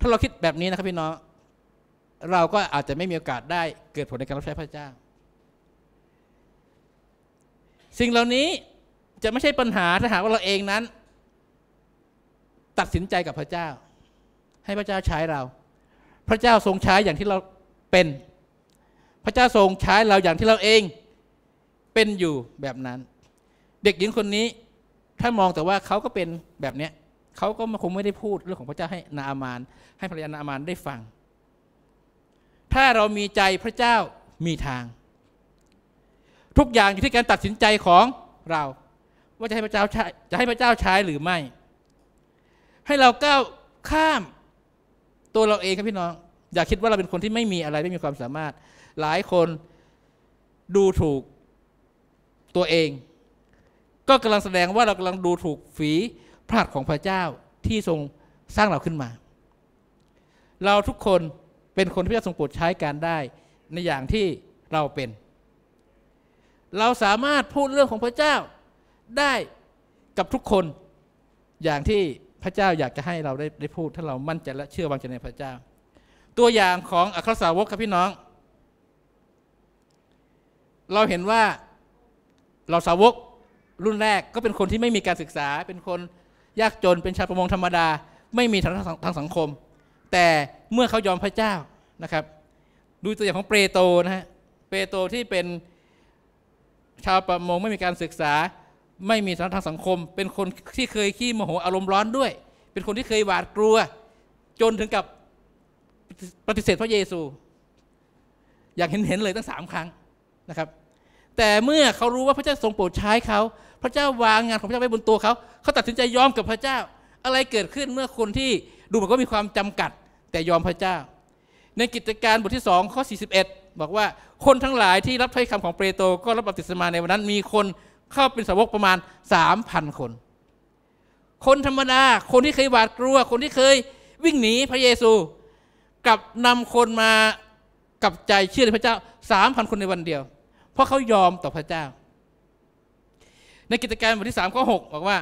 ถ้าเราคิดแบบนี้นะครับพี่น้องเราก็อาจจะไม่มีโอกาสได้เกิดผลในการรับใช้พระเจ้าสิ่งเหล่านี้จะไม่ใช่ปัญหา ถ้าหากว่าเราเองนั้น ตัดสินใจกับพระเจ้า ให้พระเจ้าใช้เรา พระเจ้าทรงใช้อย่างที่เราเป็น พระเจ้าทรงใช้เราอย่างที่เราเองเป็นอยู่แบบนั้น เด็กหญิงคนนี้ ถ้ามองแต่ว่าเขาก็เป็นแบบเนี้ยเขาก็คงไม่ได้พูดเรื่องของพระเจ้าให้นาอามาน ให้ภรรยานาอามานได้ฟัง ถ้าเรามีใจพระเจ้ามีทางทุกอย่างอยู่ที่การตัดสินใจของเรา ว่าจะให้พระเจ้าใช้จะให้พระเจ้าใช้หรือไม่ ให้เราก้าวข้ามตัวเราเองครับพี่น้อง อย่าคิดว่าเราเป็นคนที่ไม่มีอะไรไม่มีความสามารถหลายคนดูถูกตัวเอง ก็กำลังแสดงว่าเรากำลังดูถูกฝีพระหัตถ์ของพระเจ้าที่ทรงสร้างเราขึ้นมา เราทุกคนเป็นคนที่พระเจ้าทรงโปรดใช้การได้ในอย่างที่เราเป็นเราสามารถพูดเรื่องของพระเจ้าได้กับทุกคนอย่างที่พระเจ้าอยากจะให้เราได้ได้พูดถ้าเรามั่นใจและเชื่อวางใจในพระเจ้า ตัวอย่างของอัครสาวกครับพี่น้อง เราเห็นว่าเราสาวกรุ่นแรกก็เป็นคนที่ไม่มีการศึกษาเป็นคนยากจนเป็นชาวประมงธรรมดา ไม่มีทางทางสังคม แต่เมื่อเขายอมพระเจ้านะครับ ดูตัวอย่างของเปโตรนะฮะเปโตรที่เป็นชาวประมงไม่มีการศึกษาไม่มีฐานะทางสังคม เป็นคนที่เคยขี้โมโหอารมณ์ร้อนด้วย เป็นคนที่เคยหวาดกลัว จนถึงกับปฏิเสธพระเยซู อย่างเห็นเห็นเลยตั้งสามครั้งนะครับ แต่เมื่อเขารู้ว่าพระเจ้าทรงโปรดใช้เขา พระเจ้าวางงานของพระเจ้าไว้บนตัว เขาเขาตัดสินใจยอมกับพระเจ้า อะไรเกิดขึ้นเมื่อคนที่ดูเหมือนก็มีความจำกัด แต่ยอมพระเจ้า ในกิจการบทที่สองข้อ 41บอกว่าคนทั้งหลายที่รับใช้คำของเปโตรก็รับบัพติศมาในวันนั้นมีคนเข้าเป็นสาวกประมาณสามพันคน คนธรรมดา คนที่เคยหวาดกลัวคนที่เคยวิ่งหนีพระเยซูกลับนำคนมากับใจเชื่อในพระเจ้าสามพันคนในวันเดียว เพราะเขายอมต่อพระเจ้า ในกิจการบทที่สามข้อหกบอกว่า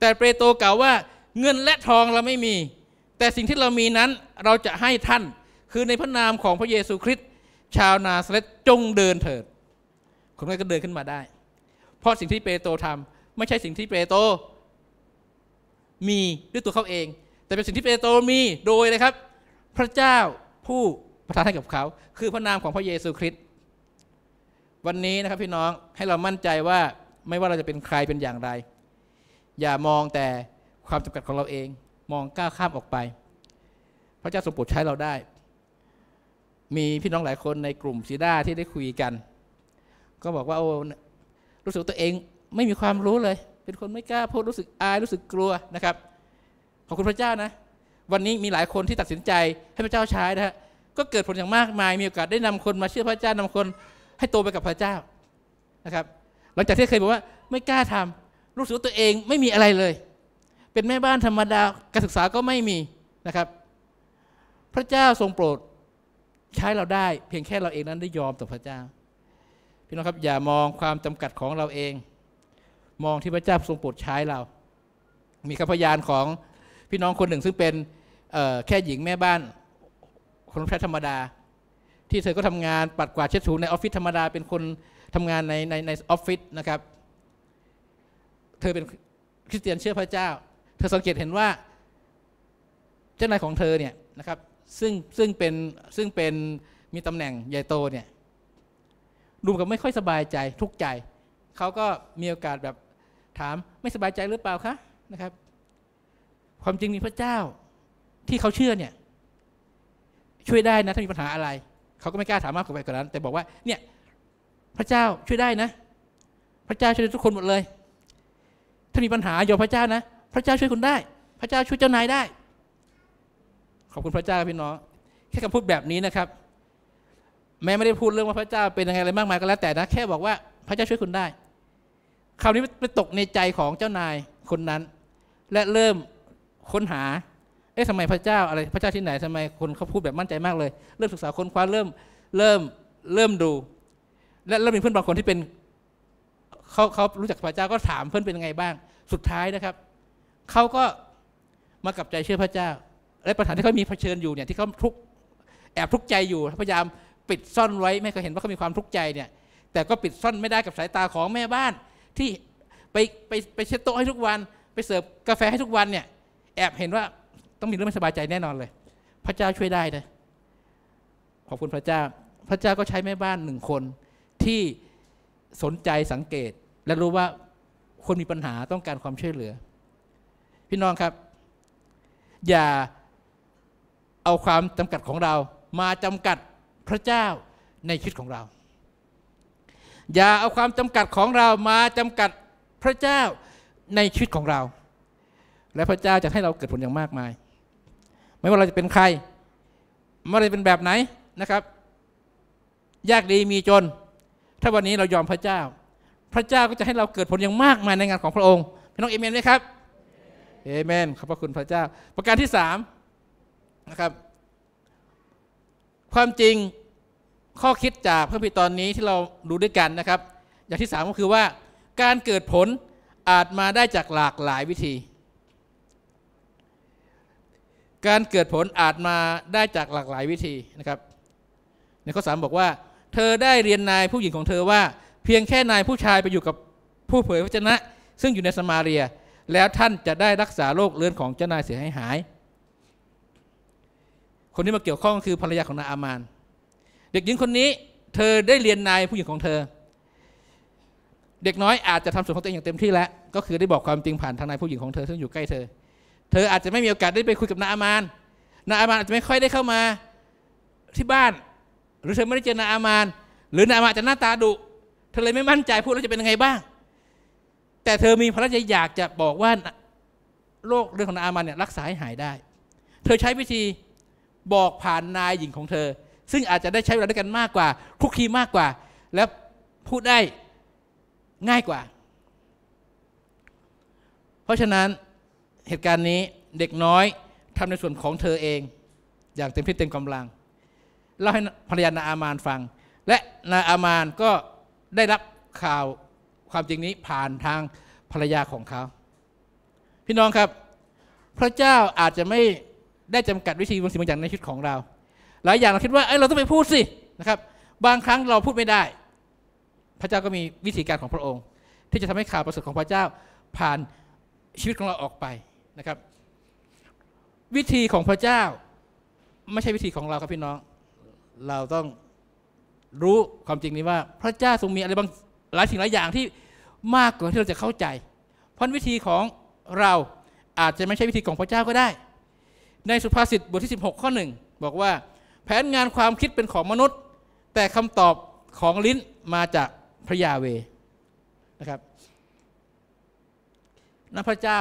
แต่เปโตรกล่าวว่าเงินและทองเราไม่มี แต่สิ่งที่เรามีนั้นเราจะให้ท่านคือในพระนามของพระเยซูคริสต์ชาวนาสเลตจงเดินเถิดคนนั้นก็เดินขึ้นมาได้ เพราะสิ่งที่เปโตรทำไม่ใช่สิ่งที่เปโตรมีด้วยตัวเขาเอง แต่เป็นสิ่งที่เปโตรมีโดยนะครับ พระเจ้าผู้ประทานให้กับเขา คือพระนามของพระเยซูคริสต์วันนี้นะครับพี่น้องให้เรามั่นใจว่าไม่ว่าเราจะเป็นใครเป็นอย่างไร อย่ามองแต่ความจำกัดของเราเองมองก้าวข้ามออกไปพระเจ้าทรงโปรดใช้เราได้มีพี่น้องหลายคนในกลุ่มซีด้าที่ได้คุยกัน ก็บอกว่าโอ้รู้สึกตัวเองไม่มีความรู้เลย เป็นคนไม่กล้าพูดรู้สึกอายรู้สึกกลัวนะครับ ขอบคุณพระเจ้านะ วันนี้มีหลายคนที่ตัดสินใจให้พระเจ้าใช้นะฮะก็เกิดผลอย่างมากมาย มีโอกาสได้นำคนมาเชื่อพระเจ้านำคนให้โตไปกับพระเจ้านะครับ หลังจากที่เคยบอกว่าไม่กล้าทำ รู้สึกตัวเองไม่มีอะไรเลย เป็นแม่บ้านธรรมดาการศึกษาก็ไม่มีนะครับ พระเจ้าทรงโปรดใช้เราได้เพียงแค่เราเองนั้นได้ยอมต่อพระเจ้า พี่น้องครับอย่ามองความจำกัดของเราเอง มองที่พระเจ้าทรงโปรดใช้เรา มีคำพยานของพี่น้องคนหนึ่งซึ่งเป็นแค่หญิงแม่บ้าน คนแพทย์ธรรมดา ที่เธอก็ทำงานปัดกวาดเช็ดถูในออฟฟิศธรรมดา เป็นคนทำงานในในในออฟฟิศนะครับ เธอเป็นคริสเตียนเชื่อพระเจ้า เธอสังเกตเห็นว่าเจ้านายของเธอเนี่ยนะครับซึ่งซึ่งเป็นซึ่งเป็นมีตำแหน่งใหญ่โตเนี่ยรูงกับไม่ค่อยสบายใจทุกใจ เขาก็มีโอกาสแบบถามไม่สบายใจหรือเปล่าคะนะครับ ความจริงมีพระเจ้าที่เขาเชื่อเนี่ย ช่วยได้นะ ถ้ามีปัญหาอะไร เขาก็ไม่กล้าถามมากกว่ากว่านั้น แต่บอกว่า เนี่ย พระเจ้าช่วยได้นะ พระเจ้าช่วยทุกคนหมดเลย ถ้ามีปัญหาโยมพระเจ้านะพระเจ้าช่วยคุณได้ พระเจ้าช่วยเจ้านายได้ขอบคุณพระเจ้าพี่น้องแค่คำพูดแบบนี้นะครับ แม้ไม่ได้พูดเรื่องว่าพระเจ้าเป็นยังไงอะไรมากมายก็แล้วแต่นะแค่บอกว่าพระเจ้าช่วยคุณได้คราวนี้ไปตกในใจของเจ้านายคนนั้น และเริ่มค้นหาเอ๊ะทำไมพระเจ้าอะไรพระเจ้าที่ไหนทำไมคนเขาพูดแบบมั่นใจมากเลยเริ่มศึกษาค้นคว้าเริ่มเริ่มเริ่มดู และเริ่มมีเพื่อนบางคนที่เป็นเขาเขารู้จักพระเจ้าก็ถามเพื่อนเป็นยังไงบ้าง สุดท้ายนะครับเขาก็มากลับใจเชื่อพระเจ้าและปัญหาที่เขามีเผชิญอยู่เนี่ยที่เขาทุกแอบทุกใจอยู่พยายามปิดซ่อนไว้ ไม่เคยเห็นว่าเขามีความทุกข์ใจเนี่ย แต่ก็ปิดซ่อนไม่ได้กับสายตาของแม่บ้าน ที่ไปไปไปเช็ดโต๊ะให้ทุกวันไปเสิร์ฟกาแฟให้ทุกวันเนี่ย แอบเห็นว่าต้องมีเรื่องไม่สบายใจแน่นอนเลย พระเจ้าช่วยได้นะขอบคุณพระเจ้า พระเจ้าก็ใช้แม่บ้านหนึ่งคนที่สนใจสังเกต และรู้ว่าคนมีปัญหาต้องการความช่วยเหลือ พี่น้องครับ อย่าเอาความจำกัดของเรามาจำกัดพระเจ้าในชีวิตของเรา อย่าเอาความจำกัดของเรามาจำกัดพระเจ้าในชีวิตของเรา และพระเจ้าจะให้เราเกิดผลอย่างมากมาย ไม่ว่าเราจะเป็นใครไม่ว่าจะเป็นแบบไหนนะครับ ยากดีมีจน ถ้าวันนี้เรายอมพระเจ้า พระเจ้าก็จะให้เราเกิดผลอย่างมากมายในงานของพระองค์พี่น้องเอเมนไหมครับเอเมนขอบพระคุณพระเจ้า ประการที่สามนะครับความจริงข้อคิดจากพระพิตอนนี้ที่เราดูด้วยกันนะครับอย่างที่สามก็คือว่า การเกิดผลอาจมาได้จากหลากหลายวิธี การเกิดผลอาจมาได้จากหลากหลายวิธีนะครับในข้อสามบอกว่า เธอได้เรียนนายผู้หญิงของเธอว่าเพียงแค่นายผู้ชายไปอยู่กับผู้เผยพระชนะ ซึ่งอยู่ในสมาเรีย แล้วท่านจะได้รักษาโรคเลือนของเจ้านายเสียให้หายคนที่มาเกี่ยวข้องคือภรรยาของนายอามาน เด็กหญิงคนนี้ เธอได้เรียนนายผู้หญิงของเธอ เด็กน้อยอาจจะทำส่วนของตัวเองอย่างเต็มที่แล้ว ก็คือได้บอกความจริงผ่านทางนายผู้หญิงของเธอซึ่งอยู่ใกล้เธอ เธออาจจะไม่มีโอกาสได้ไปคุยกับนายอามาน นายอามานอาจจะไม่ค่อยได้เข้ามาที่บ้าน หรือเธอไม่ได้เจอนายอามาน หรือ นายอามานจะหน้าตาดุ เธอเลยไม่มั่นใจพูดแล้วจะเป็นยังไงบ้าง แต่เธอมีพระราชอยากจะบอกว่าโรคเรื่องของนายอามานเนี่ยรักษาให้หายได้ เธอใช้วิธีบอกผ่านนายหญิงของเธอ ซึ่งอาจจะได้ใช้เวลาด้วยกันมากกว่า คุกคีมากกว่า และพูดได้ง่ายกว่า เพราะฉะนั้นเหตุการณ์นี้เด็กน้อยทำในส่วนของเธอเอง อย่างเต็มที่เต็มกำลังเล่าให้ภรรยานาอามานฟัง และนาอามานก็ได้รับข่าวความจริงนี้ผ่านทางภรรยาของเขา พี่น้องครับ พระเจ้าอาจจะไม่ได้จำกัดวิธีบางสิ่งบางอย่างในชีวิตของเรา หลายอย่างเราคิดว่าเอ้เราต้องไปพูดสินะครับ บางครั้งเราพูดไม่ได้ พระเจ้าก็มีวิธีการของพระองค์ ที่จะทำให้ข่าวประเสริฐของพระเจ้าผ่านชีวิตของเราออกไปนะครับ วิธีของพระเจ้า ไม่ใช่วิธีของเราครับ พี่น้อง เราต้องรู้ความจริงนี้ว่าพระเจ้าทรงมีอะไรบางหลายสิ่งหลายอย่างที่มากกว่าที่เราจะเข้าใจ เพราะวิธีของเราอาจจะไม่ใช่วิธีของพระเจ้าก็ได้ในสุภาษิตบทที่16 ข้อหนึ่งบอกว่า แผนงานความคิดเป็นของมนุษย์ แต่คำตอบของลิ้นมาจากพระยาเวนะครับนัพระเจ้า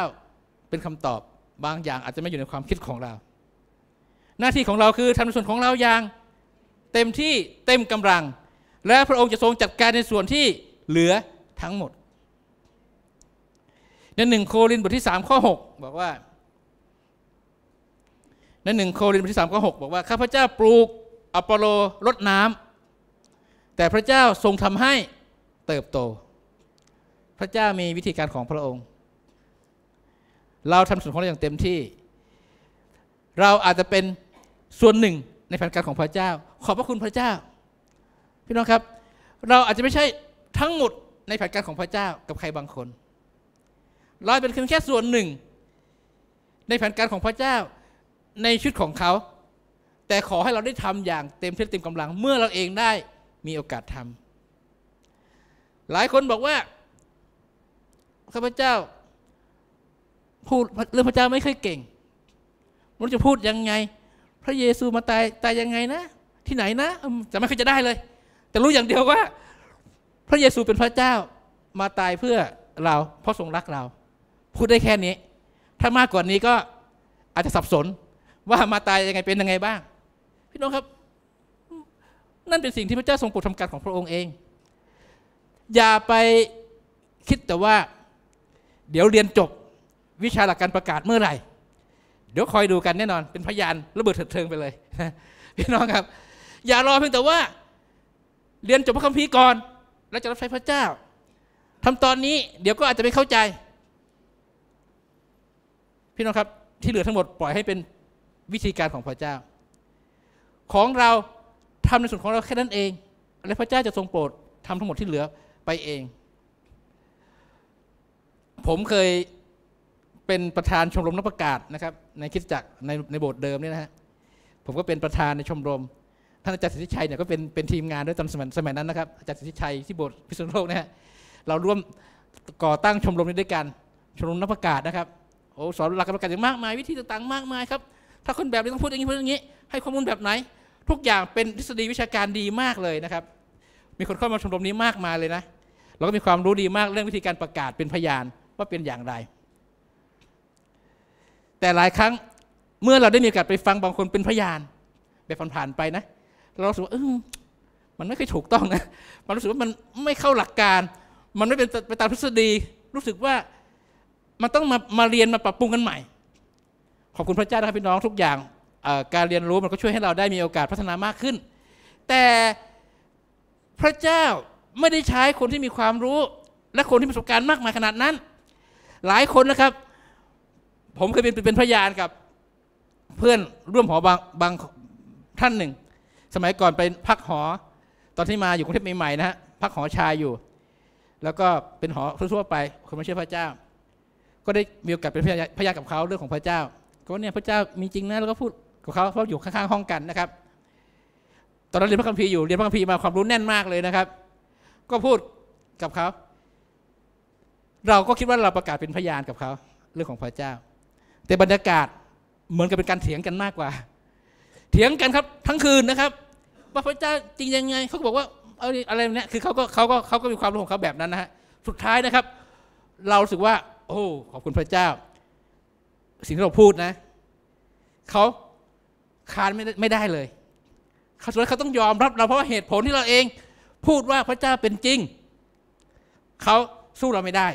เป็นคำตอบบางอย่างอาจจะไม่อยู่ในความคิดของเรา หน้าที่ของเราคือทำในส่วนของเราอย่างเต็มที่เต็มกำลัง และพระองค์จะทรงจัดการในส่วนที่เหลือทั้งหมดในหนึ่งโครินบทที่3ข้อ 6 บอกว่าในหนึ่งโครินธ์บทที่สามข้อหกบอกว่าข้าพเจ้าปลูกอัปโลรดน้ำ แต่พระเจ้าทรงทำให้เติบโต พระเจ้ามีวิธีการของพระองค์ เราทำส่วนของเราอย่างเต็มที่ เราอาจจะเป็นส่วนหนึ่งในแผนการของพระเจ้า ขอบพระคุณพระเจ้าพี่น้องครับเราอาจจะไม่ใช่ทั้งหมดในแผนการของพระเจ้ากับใครบางคน เราเป็นแค่ส่วนหนึ่ง ในแผนการของพระเจ้าในชุดของเขา แต่ขอให้เราได้ทำอย่างเต็มที่เต็มกำลัง เมื่อเราเองได้มีโอกาสทำหลายคนบอกว่าข้าพเจ้าพูดเรื่องพระเจ้าไม่ค่อยเก่ง มันจะพูดยังไง พระเยซูมาตายตายยังไงนะที่ไหนนะ จะไม่เคยจะได้เลย แต่รู้อย่างเดียวว่า พระเยซูเป็นพระเจ้ามาตายเพื่อเรา เพราะทรงรักเรา พูดได้แค่นี้ ถ้ามากกว่านี้ก็อาจจะสับสนว่ามาตายยังไงเป็นยังไงบ้าง พี่น้องครับ นั่นเป็นสิ่งที่พระเจ้าทรงโปรดทำการของพระองค์เอง อย่าไปคิดแต่ว่า เดี๋ยวเรียนจบวิชาหลักการประกาศเมื่อไหร่เดี๋ยวคอยดูกันแน่นอน เป็นพยาน ระเบิดเถิดเทิงไปเลยพี่น้องครับ อย่ารอเพียงแต่ว่า เรียนจบพระคัมภีร์ก่อนแล้วจะรับใช้พระเจ้า ทำตอนนี้ เดี๋ยวก็อาจจะไม่เข้าใจ พี่น้องครับที่เหลือทั้งหมดปล่อยให้เป็นวิธีการของพระเจ้า ของเราทำในส่วนของเราแค่นั้นเอง และพระเจ้าจะทรงโปรดทำทั้งหมดที่เหลือไปเอง ผมเคยเป็นประธานชมรมนักประกาศนะครับ ในคิดจักรในในโบสถ์เดิมนี่นะฮะผมก็เป็นประธานในชมรมท่านอาจารย์สิทธิชัยเนี่ยก็เป็นเป็นทีมงานด้วยตอนสมัยสมัยนั้นนะครับอาจารย์สิทธิชัยที่โบสถ์พิษณุโลกเนี่ยเราร่วมก่อตั้งชมรมนี้ด้วยกัน ชมรมนักประกาศนะครับโอ้สอนหลักการประกาศอย่างมากมาย วิธีต่างๆมากมายครับถ้าคนแบบนี้ต้องพูดอย่างนี้พูดอย่างนี้ให้ข้อมูลแบบไหน ทุกอย่างเป็นทฤษฎีวิชาการดีมากเลยนะครับ มีคนเข้ามาชมรมนี้มากมายเลยนะ เราก็มีความรู้ดีมากเรื่องวิธีการประกาศเป็นพยานว่าเป็นอย่างไร แต่หลายครั้งเมื่อเราได้มีโอกาสไปฟังบางคนเป็นพยานแบบผ่านๆไปนะ เราสึกว่าเออมันไม่เคยถูกต้องนะมันรู้สึกว่ามันไม่เข้าหลักการ มันไม่เป็นไปตามทฤษฎีรู้สึกว่ามันต้องมามาเรียนมาปรับปรุงกันใหม่ขอบคุณพระเจ้านะครับพี่น้องทุกอย่างการเรียนรู้มันก็ช่วยให้เราได้มีโอกาสพัฒนามากขึ้น แต่พระเจ้าไม่ได้ใช้คนที่มีความรู้และคนที่ประสบการณ์มากมายขนาดนั้น หลายคนนะครับ ผมเคยเป็นเป็นพยานกับ เพื่อนร่วมหอบางบางท่านหนึ่ง สมัยก่อนไปพักหอตอนที่มาอยู่กรุงเทพใหม่ ๆ นะฮะพักหอชายอยู่ แล้วก็เป็นหอทั่วๆไป คนไม่เชื่อพระเจ้า ก็ได้มีโอกาสเป็นพยานกับเขาเรื่องของพระเจ้าก็เนี่ยพระเจ้ามีจริงนะแล้วก็พูดกับเขาเพราะอยู่ข้างๆห้องกันนะครับ ตอนนั้นเรียนพระคัมภีร์อยู่เรียนพระคัมภีร์มาความรู้แน่นมากเลยนะครับ ก็พูดกับเขาเราก็คิดว่าเราประกาศเป็นพยานกับเขาเรื่องของพระเจ้า แต่บรรยากาศ เหมือนกับเป็นการเถียงกันมากกว่า เถียงกันครับทั้งคืนนะครับว่าพระเจ้าจริงยังไงเขาบอกว่า อะไรเนี่ยคือเขาก็เขาก็เขาก็มีความรู้ของเขาแบบนั้นนะฮะสุดท้ายนะครับ เราสึกว่า โอ้ขอบคุณพระเจ้าสิ่งที่เราพูดนะเขาค้านไม่ไม่ได้เลยเขาสุดท้ายเขาต้องยอมรับ เราเพราะว่าเหตุผลที่เราเองพูดว่าพระเจ้าเป็นจริงเขาสู้เราไม่ได้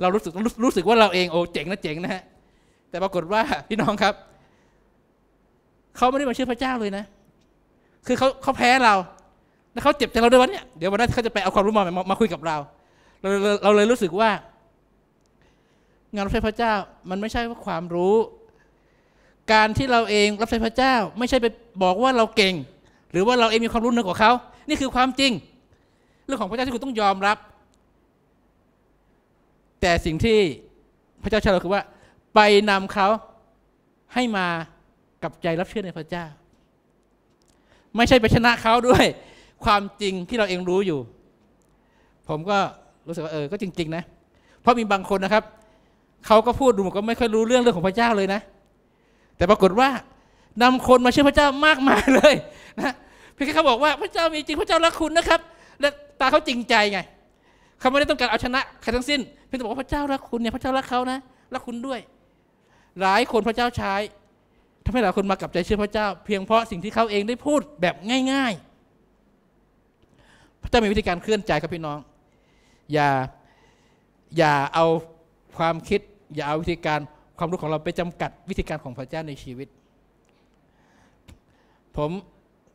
เรารู้สึกรู้สึกว่าเราเองโอ้เจ๋งนะเจ๋งนะฮะแต่ปรากฏว่าพี่น้องครับเขาไม่ได้มาเชื่อพระเจ้าเลยนะคือเขาเขาแพ้เราแล้วเขาเจ็บใจเราด้วยวันเนี้ยเดี๋ยววันนั้นเขาจะไปเอาความรู้มา มาคุยกับเราเราเราเลยรู้สึกว่างานรับใช้พระเจ้ามันไม่ใช่ว่าความรู้ การที่เราเองรับใช้พระเจ้าไม่ใช่ไปบอกว่าเราเก่ง หรือว่าเราเองมีความรู้เหนือกว่าเขา นี่คือความจริง เรื่องของพระเจ้าที่คุณต้องยอมรับ แต่สิ่งที่พระเจ้าชาเราคือว่า ไปนำเขาให้มากับใจรับเชื่อในพระเจ้า ไม่ใช่ไปชนะเขาด้วย ความจริงที่เราเองรู้อยู่ ผมก็รู้สึกว่าเออก็จริงๆนะ เพราะมีบางคนนะครับเขาก็พูดดูเหมือนก็ไม่ค่อยรู้เรื่องเรื่องของพระเจ้าเลยนะ แต่ปรากฏว่า นำคนมาเชื่อพระเจ้ามากมายเลยนะเพียงแค่เขาบอกว่าพระเจ้ามีจริงพระเจ้ารักคุณนะครับ และตาเขาจริงใจไง เขาไม่ได้ต้องการเอาชนะใครทั้งสิ้นเพียงแต่บอกว่าพระเจ้ารักคุณเนี่ย พระเจ้ารักเขานะรักคุณด้วย หลายคนพระเจ้าใช้ทำให้หลายคนมากับใจเชื่อพระเจ้า เพียงเพราะสิ่งที่เขาเองได้พูดแบบง่าย ๆ พระเจ้ามีวิธีการเคลื่อนใจครับพี่น้อง อย่าอย่าเอาความคิดอย่าเอาวิธีการความรู้ของเราไปจำกัดวิธีการของพระเจ้าในชีวิต ผม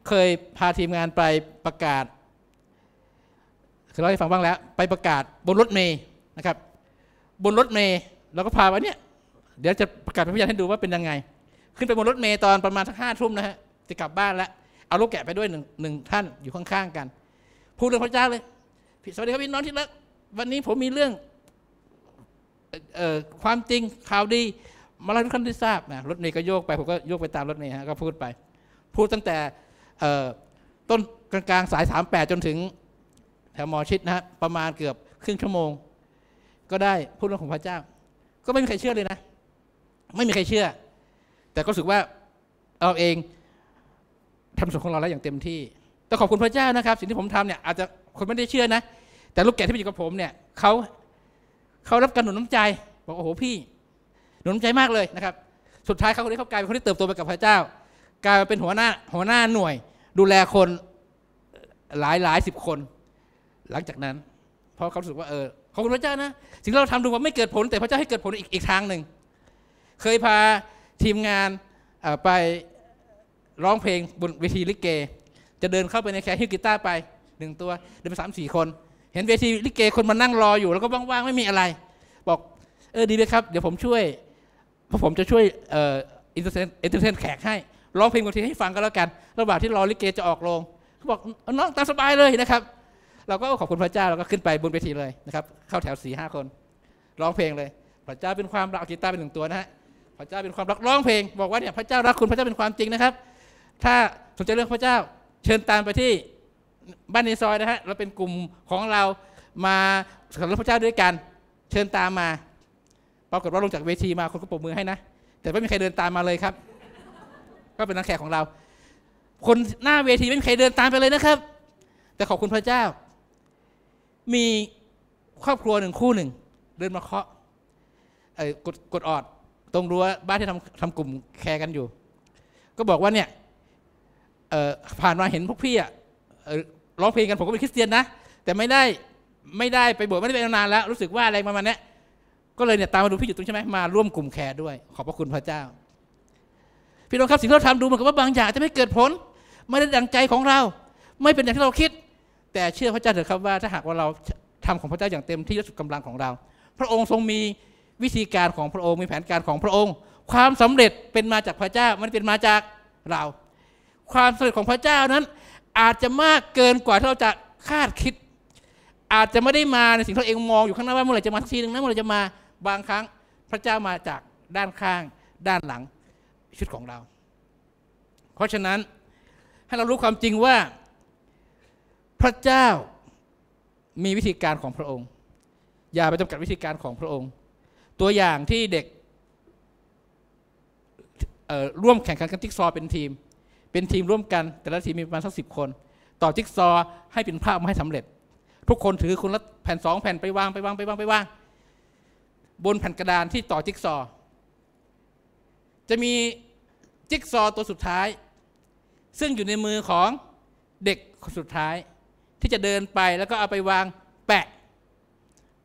เคยพาทีมงานไปประกาศเคยเล่าให้ฟังบ้างแล้วไปประกาศบนรถเมย์นะครับ บนรถเมย์เราก็พาไปเนี่ยเดี๋ยวจะประกาศพระ็ิญญานให้ดูว่าเป็นยังไง ขึ้นไปบนรถเมย์ตอนประมาณสักห้าทุ่มนะฮะจะกลับบ้านแล้วเอาลูกแกะไปด้วยหนึ่งหนึ่งท่านอยู่ข้างๆกัน พูดเรื่องพระเจ้าเลยสวัสดีครับพี่น้องที่รักวันนี้ผมมีเรื่องความจริงข่าวดีมาเล่าทุกท่านได้ทราบนะรถเมย์ก็โยกไป ผมก็โยกไปตามรถเมย์ฮะก็พูดไป พูดตั้งแต่ต้นกลางสาย38จนถึง แถวมอชิดนะฮะประมาณเกือบครึ่งชั่วโมง ก็ได้พูดเรื่องของพระเจ้า ก็ไม่มีใครเชื่อเลยนะ ไม่มีใครเชื่อ แต่ก็รู้สึกว่าเราเองทำส่วนของเราแล้วอย่างเต็มที่ ต้องขอบคุณพระเจ้านะครับ สิ่งที่ผมทำเนี่ยอาจจะคนไม่ได้เชื่อนะแต่ลูกแกะที่ปอยู่กับผมเนี่ยเขาเขารับการหนุนน้ำใจบอกโอ้โหพี่หนุนน้ำใจมากเลยนะครับสุดท้ายเขาคนนี้เขากลายเป็นคนที่เติบโตไปกับพระเจ้า กลายเป็นหัวหน้าหัวหน้าหน่วยดูแลคนหลายหลายสิบคน หลังจากนั้นเพราะเขาูสึกว่าเออขอบคุณพระเจ้านะ สิ่งเราทำดูว่าไม่เกิดผล แต่พระเจ้าให้เกิดผลอีกอีกทางหนึ่งเคยพาทีมงานไปร้องเพลงบนเวทีลิเก จะเดินเข้าไปในแคร์ฮิวกีตาร์ไปหนึ่งตัวเดินไปสามสี่คนเห็นเวทีลิเกคนมานั่งรออยู่แล้วก็ว่างๆไม่มีอะไร บอก เออดีเลยครับเดี๋ยวผมช่วยผมจะช่วยเอ่ออินเตอร์เทนอินเตอร์เทนแขกให้ร้องเพลงบางทีให้ฟังก็แล้วกัน ระหว่างที่รอลิเกจะออกโรงเขาบอกน้องตามสบายเลยนะครับ เราก็ขอบคุณพระเจ้าเราก็ขึ้นไปบนเวทีเลยนะครับเข้าแถวสี่ห้าคนร้องเพลงเลยพระเจ้าเป็นความรักกีตาร์เป็นหนึ่งตัวนะฮะพระเจ้าเป็นความรักร้องเพลง บอกว่าเนี่ยพระเจ้ารักคุณพระเจ้าเป็นความจริงนะครับ ถ้าสนใจเรื่องพระเจ้าเชิญตามไปที่บ้านในซอยนะฮะเราเป็นกลุ่มของเรามาสรรพระเจ้าด้วยกัน เชิญตามมา ปรากฏว่าลงจากเวทีมาคนก็ปรบมือให้นะแต่ไม่มีใครเดินตามมาเลยครับ ก็เป็นนักแขกของเรา คนหน้าเวทีไม่มีใครเดินตามไปเลยนะครับ แต่ขอบคุณพระเจ้า มีครอบครัวหนึ่งคู่หนึ่งเดินมาเคาะกดกดออด ตรงรั้วบ้านที่ทำทำกลุ่มแคร์กันอยู่ ก็บอกว่าเนี่ยผ่านมาเห็นพวกพี่อ่ะร้องเพลงกันผมก็เป็นคริสเตียนนะ แต่ไม่ได้ ไม่ได้ไปบวชไม่ได้ไปนานแล้วรู้สึกว่าอะไรประมาณนี้ก็เลยเนี่ยตามมาดูพี่อยู่ตรงใช่ไหมมาร่วมกลุ่มแคร์ด้วยขอบพระคุณพระเจ้าพี่น้องครับสิ่งที่เราทำดูเหมือนกับว่าบางอย่างจะไม่เกิดผล ไม่ได้ดังใจของเรา ไม่เป็นอย่างที่เราคิด แต่เชื่อพระเจ้าเถอะครับว่าถ้าหากว่าเราทำของพระเจ้าอย่างเต็มที่และสุดกำลังของเรา พระองค์ทรงมีวิธีการของพระองค์มีแผนการของพระองค์ ความสำเร็จเป็นมาจากพระเจ้ามันเป็นมาจากเรา ความสำเร็จของพระเจ้านั้นอาจจะมากเกินกว่าที่เราจะคาดคิด อาจจะไม่ได้มาในสิ่งที่เราเอง มองอยู่ข้างหน้าว่าเมื่อไหร่จะมาสักทีหนึ่งนะเมื่อไหร่จะมาบางครั้งพระเจ้ามาจากด้านข้างด้านหลังชุดของเรา เพราะฉะนั้น ให้เรารู้ความจริงว่าพระเจ้ามีวิธีการของพระองค์ อย่าไปจำกัดวิธีการของพระองค์ ตัวอย่างที่เด็กร่วมแข่งขันกันทิ๊กซอเป็นทีมเป็นทีมร่วมกัน แต่ละทีมมีประมาณสักสิบคน ต่อจิ๊กซอ ให้เป็นภาพมาให้สำเร็จทุกคนถือคนละแผ่นสองแผ่นไปวางไปวางไปวางไปวาง บนแผ่นกระดานที่ต่อจิ๊กซอ จะมีจิ๊กซอตัวสุดท้าย ซึ่งอยู่ในมือของเด็กคนสุดท้ายที่จะเดินไปแล้วก็เอาไปวางแปะ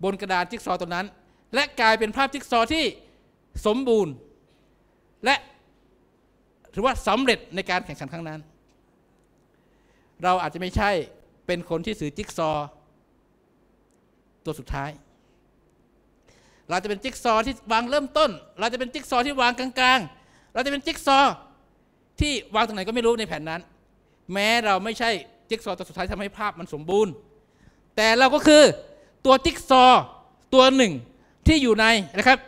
บนกระดานจิ๊กซอตัวนั้น และกลายเป็นภาพจิ๊กซอที่สมบูรณ์ และถือว่าสำเร็จในการแข่งขันครั้งนั้น เราอาจจะไม่ใช่เป็นคนที่สือจิ๊กซอ ตัวสุดท้าย เราจะเป็นจิ๊กซอที่วางเริ่มต้น เราจะเป็นจิ๊กซอที่วางกลางๆ เราจะเป็นจิ๊กซอที่วางตรงไหนก็ไม่รู้ในแผนนั้น แม้เราไม่ใช่จิ๊กซอตัวสุดท้ายทำให้ภาพมันสมบูรณ์ แต่เราก็คือตัวจิ๊กซอ ตัวหนึ่งที่อยู่ในนะครับ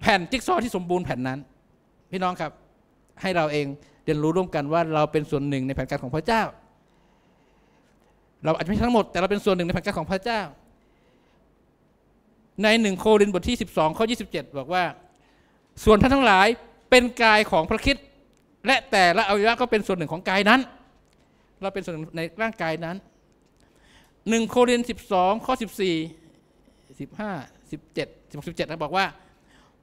แผ่นจิ๊กซอ ที่สมบูรณ์แผ่นนั้นพี่น้องครับให้เราเองเรียนรู้ร่วมกันว่าเราเป็นส่วนหนึ่งในแผนการของพระเจ้า เราอาจจะไม่ทั้งหมดแต่เราเป็นส่วนหนึ่งในแผนการของพระเจ้า ในหนึ่งโครินบทที่ 12 ข้อ 27 บอกว่า ส่วนท่านทั้งหลายเป็นกายของพระคิดและแต่ละอวัยวะก็เป็นส่วนหนึ่งของกายนั้น เราเป็นส่วนหนึ่งในร่างกายนั้นหนึ่งโครินสิบสองข้อสิบสี่สิบห้าสิบเจ็ดสิบเจ็ดนะบอกว่า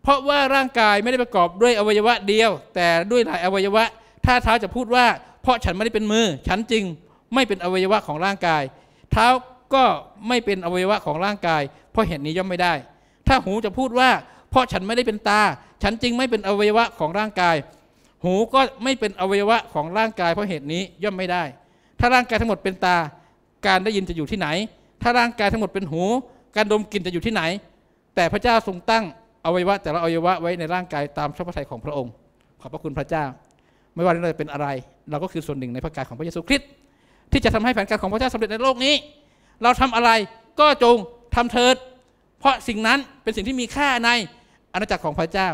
เพราะว่าร่างกายไม่ได้ประกอบด้วยอวัยวะเดียว แต่ด้วยหลายอวัยวะ ถ้าเท้าจะพูดว่า เพราะฉันไม่ได้เป็นมือ ฉันจึงไม่เป็นอวัยวะของร่างกาย เท้าก็ไม่เป็นอวัยวะของร่างกาย เพราะเหตุนี้ย่อมไม่ได้ ถ้าหูจะพูดว่า เพราะฉันไม่ได้เป็นตา ฉันจึงไม่เป็นอวัยวะของร่างกาย หูก็ไม่เป็นอวัยวะของร่างกาย เพราะเหตุนี้ย่อมไม่ได้ ถ้าร่างกายทั้งหมดเป็นตาการได้ยินจะอยู่ที่ไหน ถ้าร่างกายทั้งหมดเป็นหูการดมกลิ่นจะอยู่ที่ไหน แต่พระเจ้าทรงตั้งอวัยวะแต่ละอวัยวะไว้ในร่างกายตามชพระทัยของพระองค์ ขอบพระคุณพระเจ้า ไม่ว่าเราจะเป็นอะไร เราก็คือส่วนหนึ่งในพระกายของพระเยซูคริสต์ที่จะทำให้แผนการของพระเจ้าสำเร็จในโลกนี้ เราทำอะไรก็จงทำเถิด เพราะสิ่งนั้นเป็นสิ่งที่มีค่าในอาณาจักรของพระเจ้า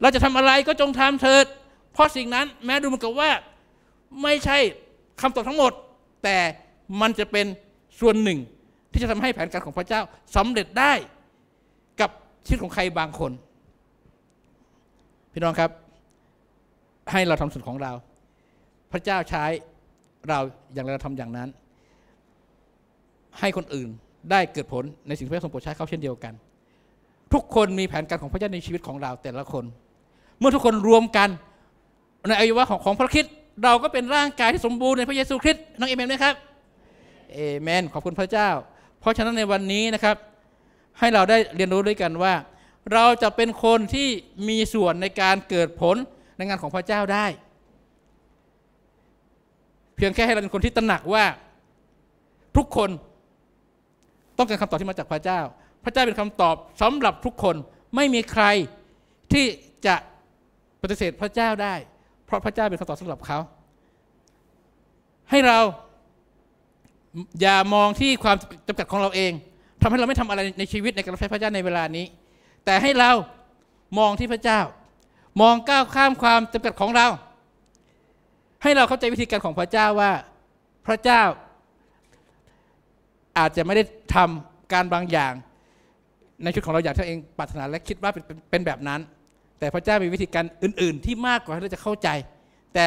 เราจะทำอะไรก็จงทำเถิดเพราะสิ่งนั้นแม้ดูเหมือนกับว่าไม่ใช่คำตอบทั้งหมด แต่มันจะเป็นส่วนหนึ่งที่จะทำให้แผนการของพระเจ้าสำเร็จได้ชีวิตของใครบางคน พี่น้องครับ ให้เราทำสุดของเรา พระเจ้าใช้เราอย่างเราทำอย่างนั้น ให้คนอื่นได้เกิดผลในสิ่งที่พระทรงโปรดใช้เขาเช่นเดียวกัน ทุกคนมีแผนการของพระเจ้าในชีวิตของเราแต่ละคน เมื่อทุกคนรวมกันในอายุวะของของพระคิดเราก็เป็นร่างกายที่สมบูรณ์ในพระเยซูคริสต์น้องเอเมนไหมครับเอเมนขอบคุณพระเจ้า เพราะฉะนั้นในวันนี้นะครับให้เราได้เรียนรู้ด้วยกันว่า เราจะเป็นคนที่มีส่วนในการเกิดผล ในงานของพระเจ้าได้ เพียงแค่ให้เราเป็นคนที่ตระหนักว่าทุกคนต้องการคำตอบที่มาจากพระเจ้า พระเจ้าเป็นคำตอบสำหรับทุกคนไม่มีใครที่จะปฏิเสธพระเจ้าได้ เพราะพระเจ้าเป็นคำตอบสำหรับเขา ให้เราอย่ามองที่ความจำกัดของเราเองทำให้เราไม่ทำอะไรในชีวิตในการใช้พระเจ้าในเวลานี้ แต่ให้เรามองที่พระเจ้า มองก้าวข้ามความจำกัดของเรา ให้เราเข้าใจวิธีการของพระเจ้าว่าพระเจ้าอาจจะไม่ได้ทำการบางอย่าง ในชีวิตของเราอย่างที่เองปรารถนาและคิดว่าเป็นเป็นแบบนั้น แต่พระเจ้ามีวิธีการอื่น ๆ ที่มากกว่าที่เราจะเข้าใจ แต่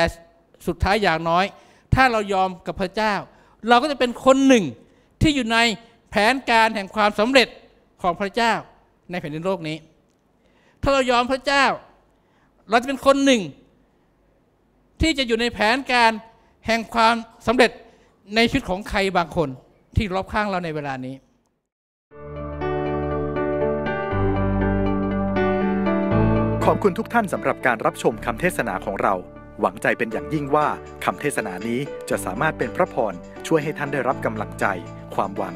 สุดท้ายอย่างน้อย ถ้าเรายอมกับพระเจ้า เราก็จะเป็นคนหนึ่งที่อยู่ในแผนการแห่งความสำเร็จของพระเจ้าในแผ่นดินโลกนี้ ถ้าเรายอมพระเจ้า เราจะเป็นคนหนึ่ง ที่จะอยู่ในแผนการแห่งความสำเร็จในชีวิตของใครบางคนที่รอบข้างเราในเวลานี้ ขอบคุณทุกท่านสำหรับการรับชมคำเทศนาของเรา หวังใจเป็นอย่างยิ่งว่าคำเทศนานี้จะสามารถเป็นพระพร ช่วยให้ท่านได้รับกำลังใจความหวัง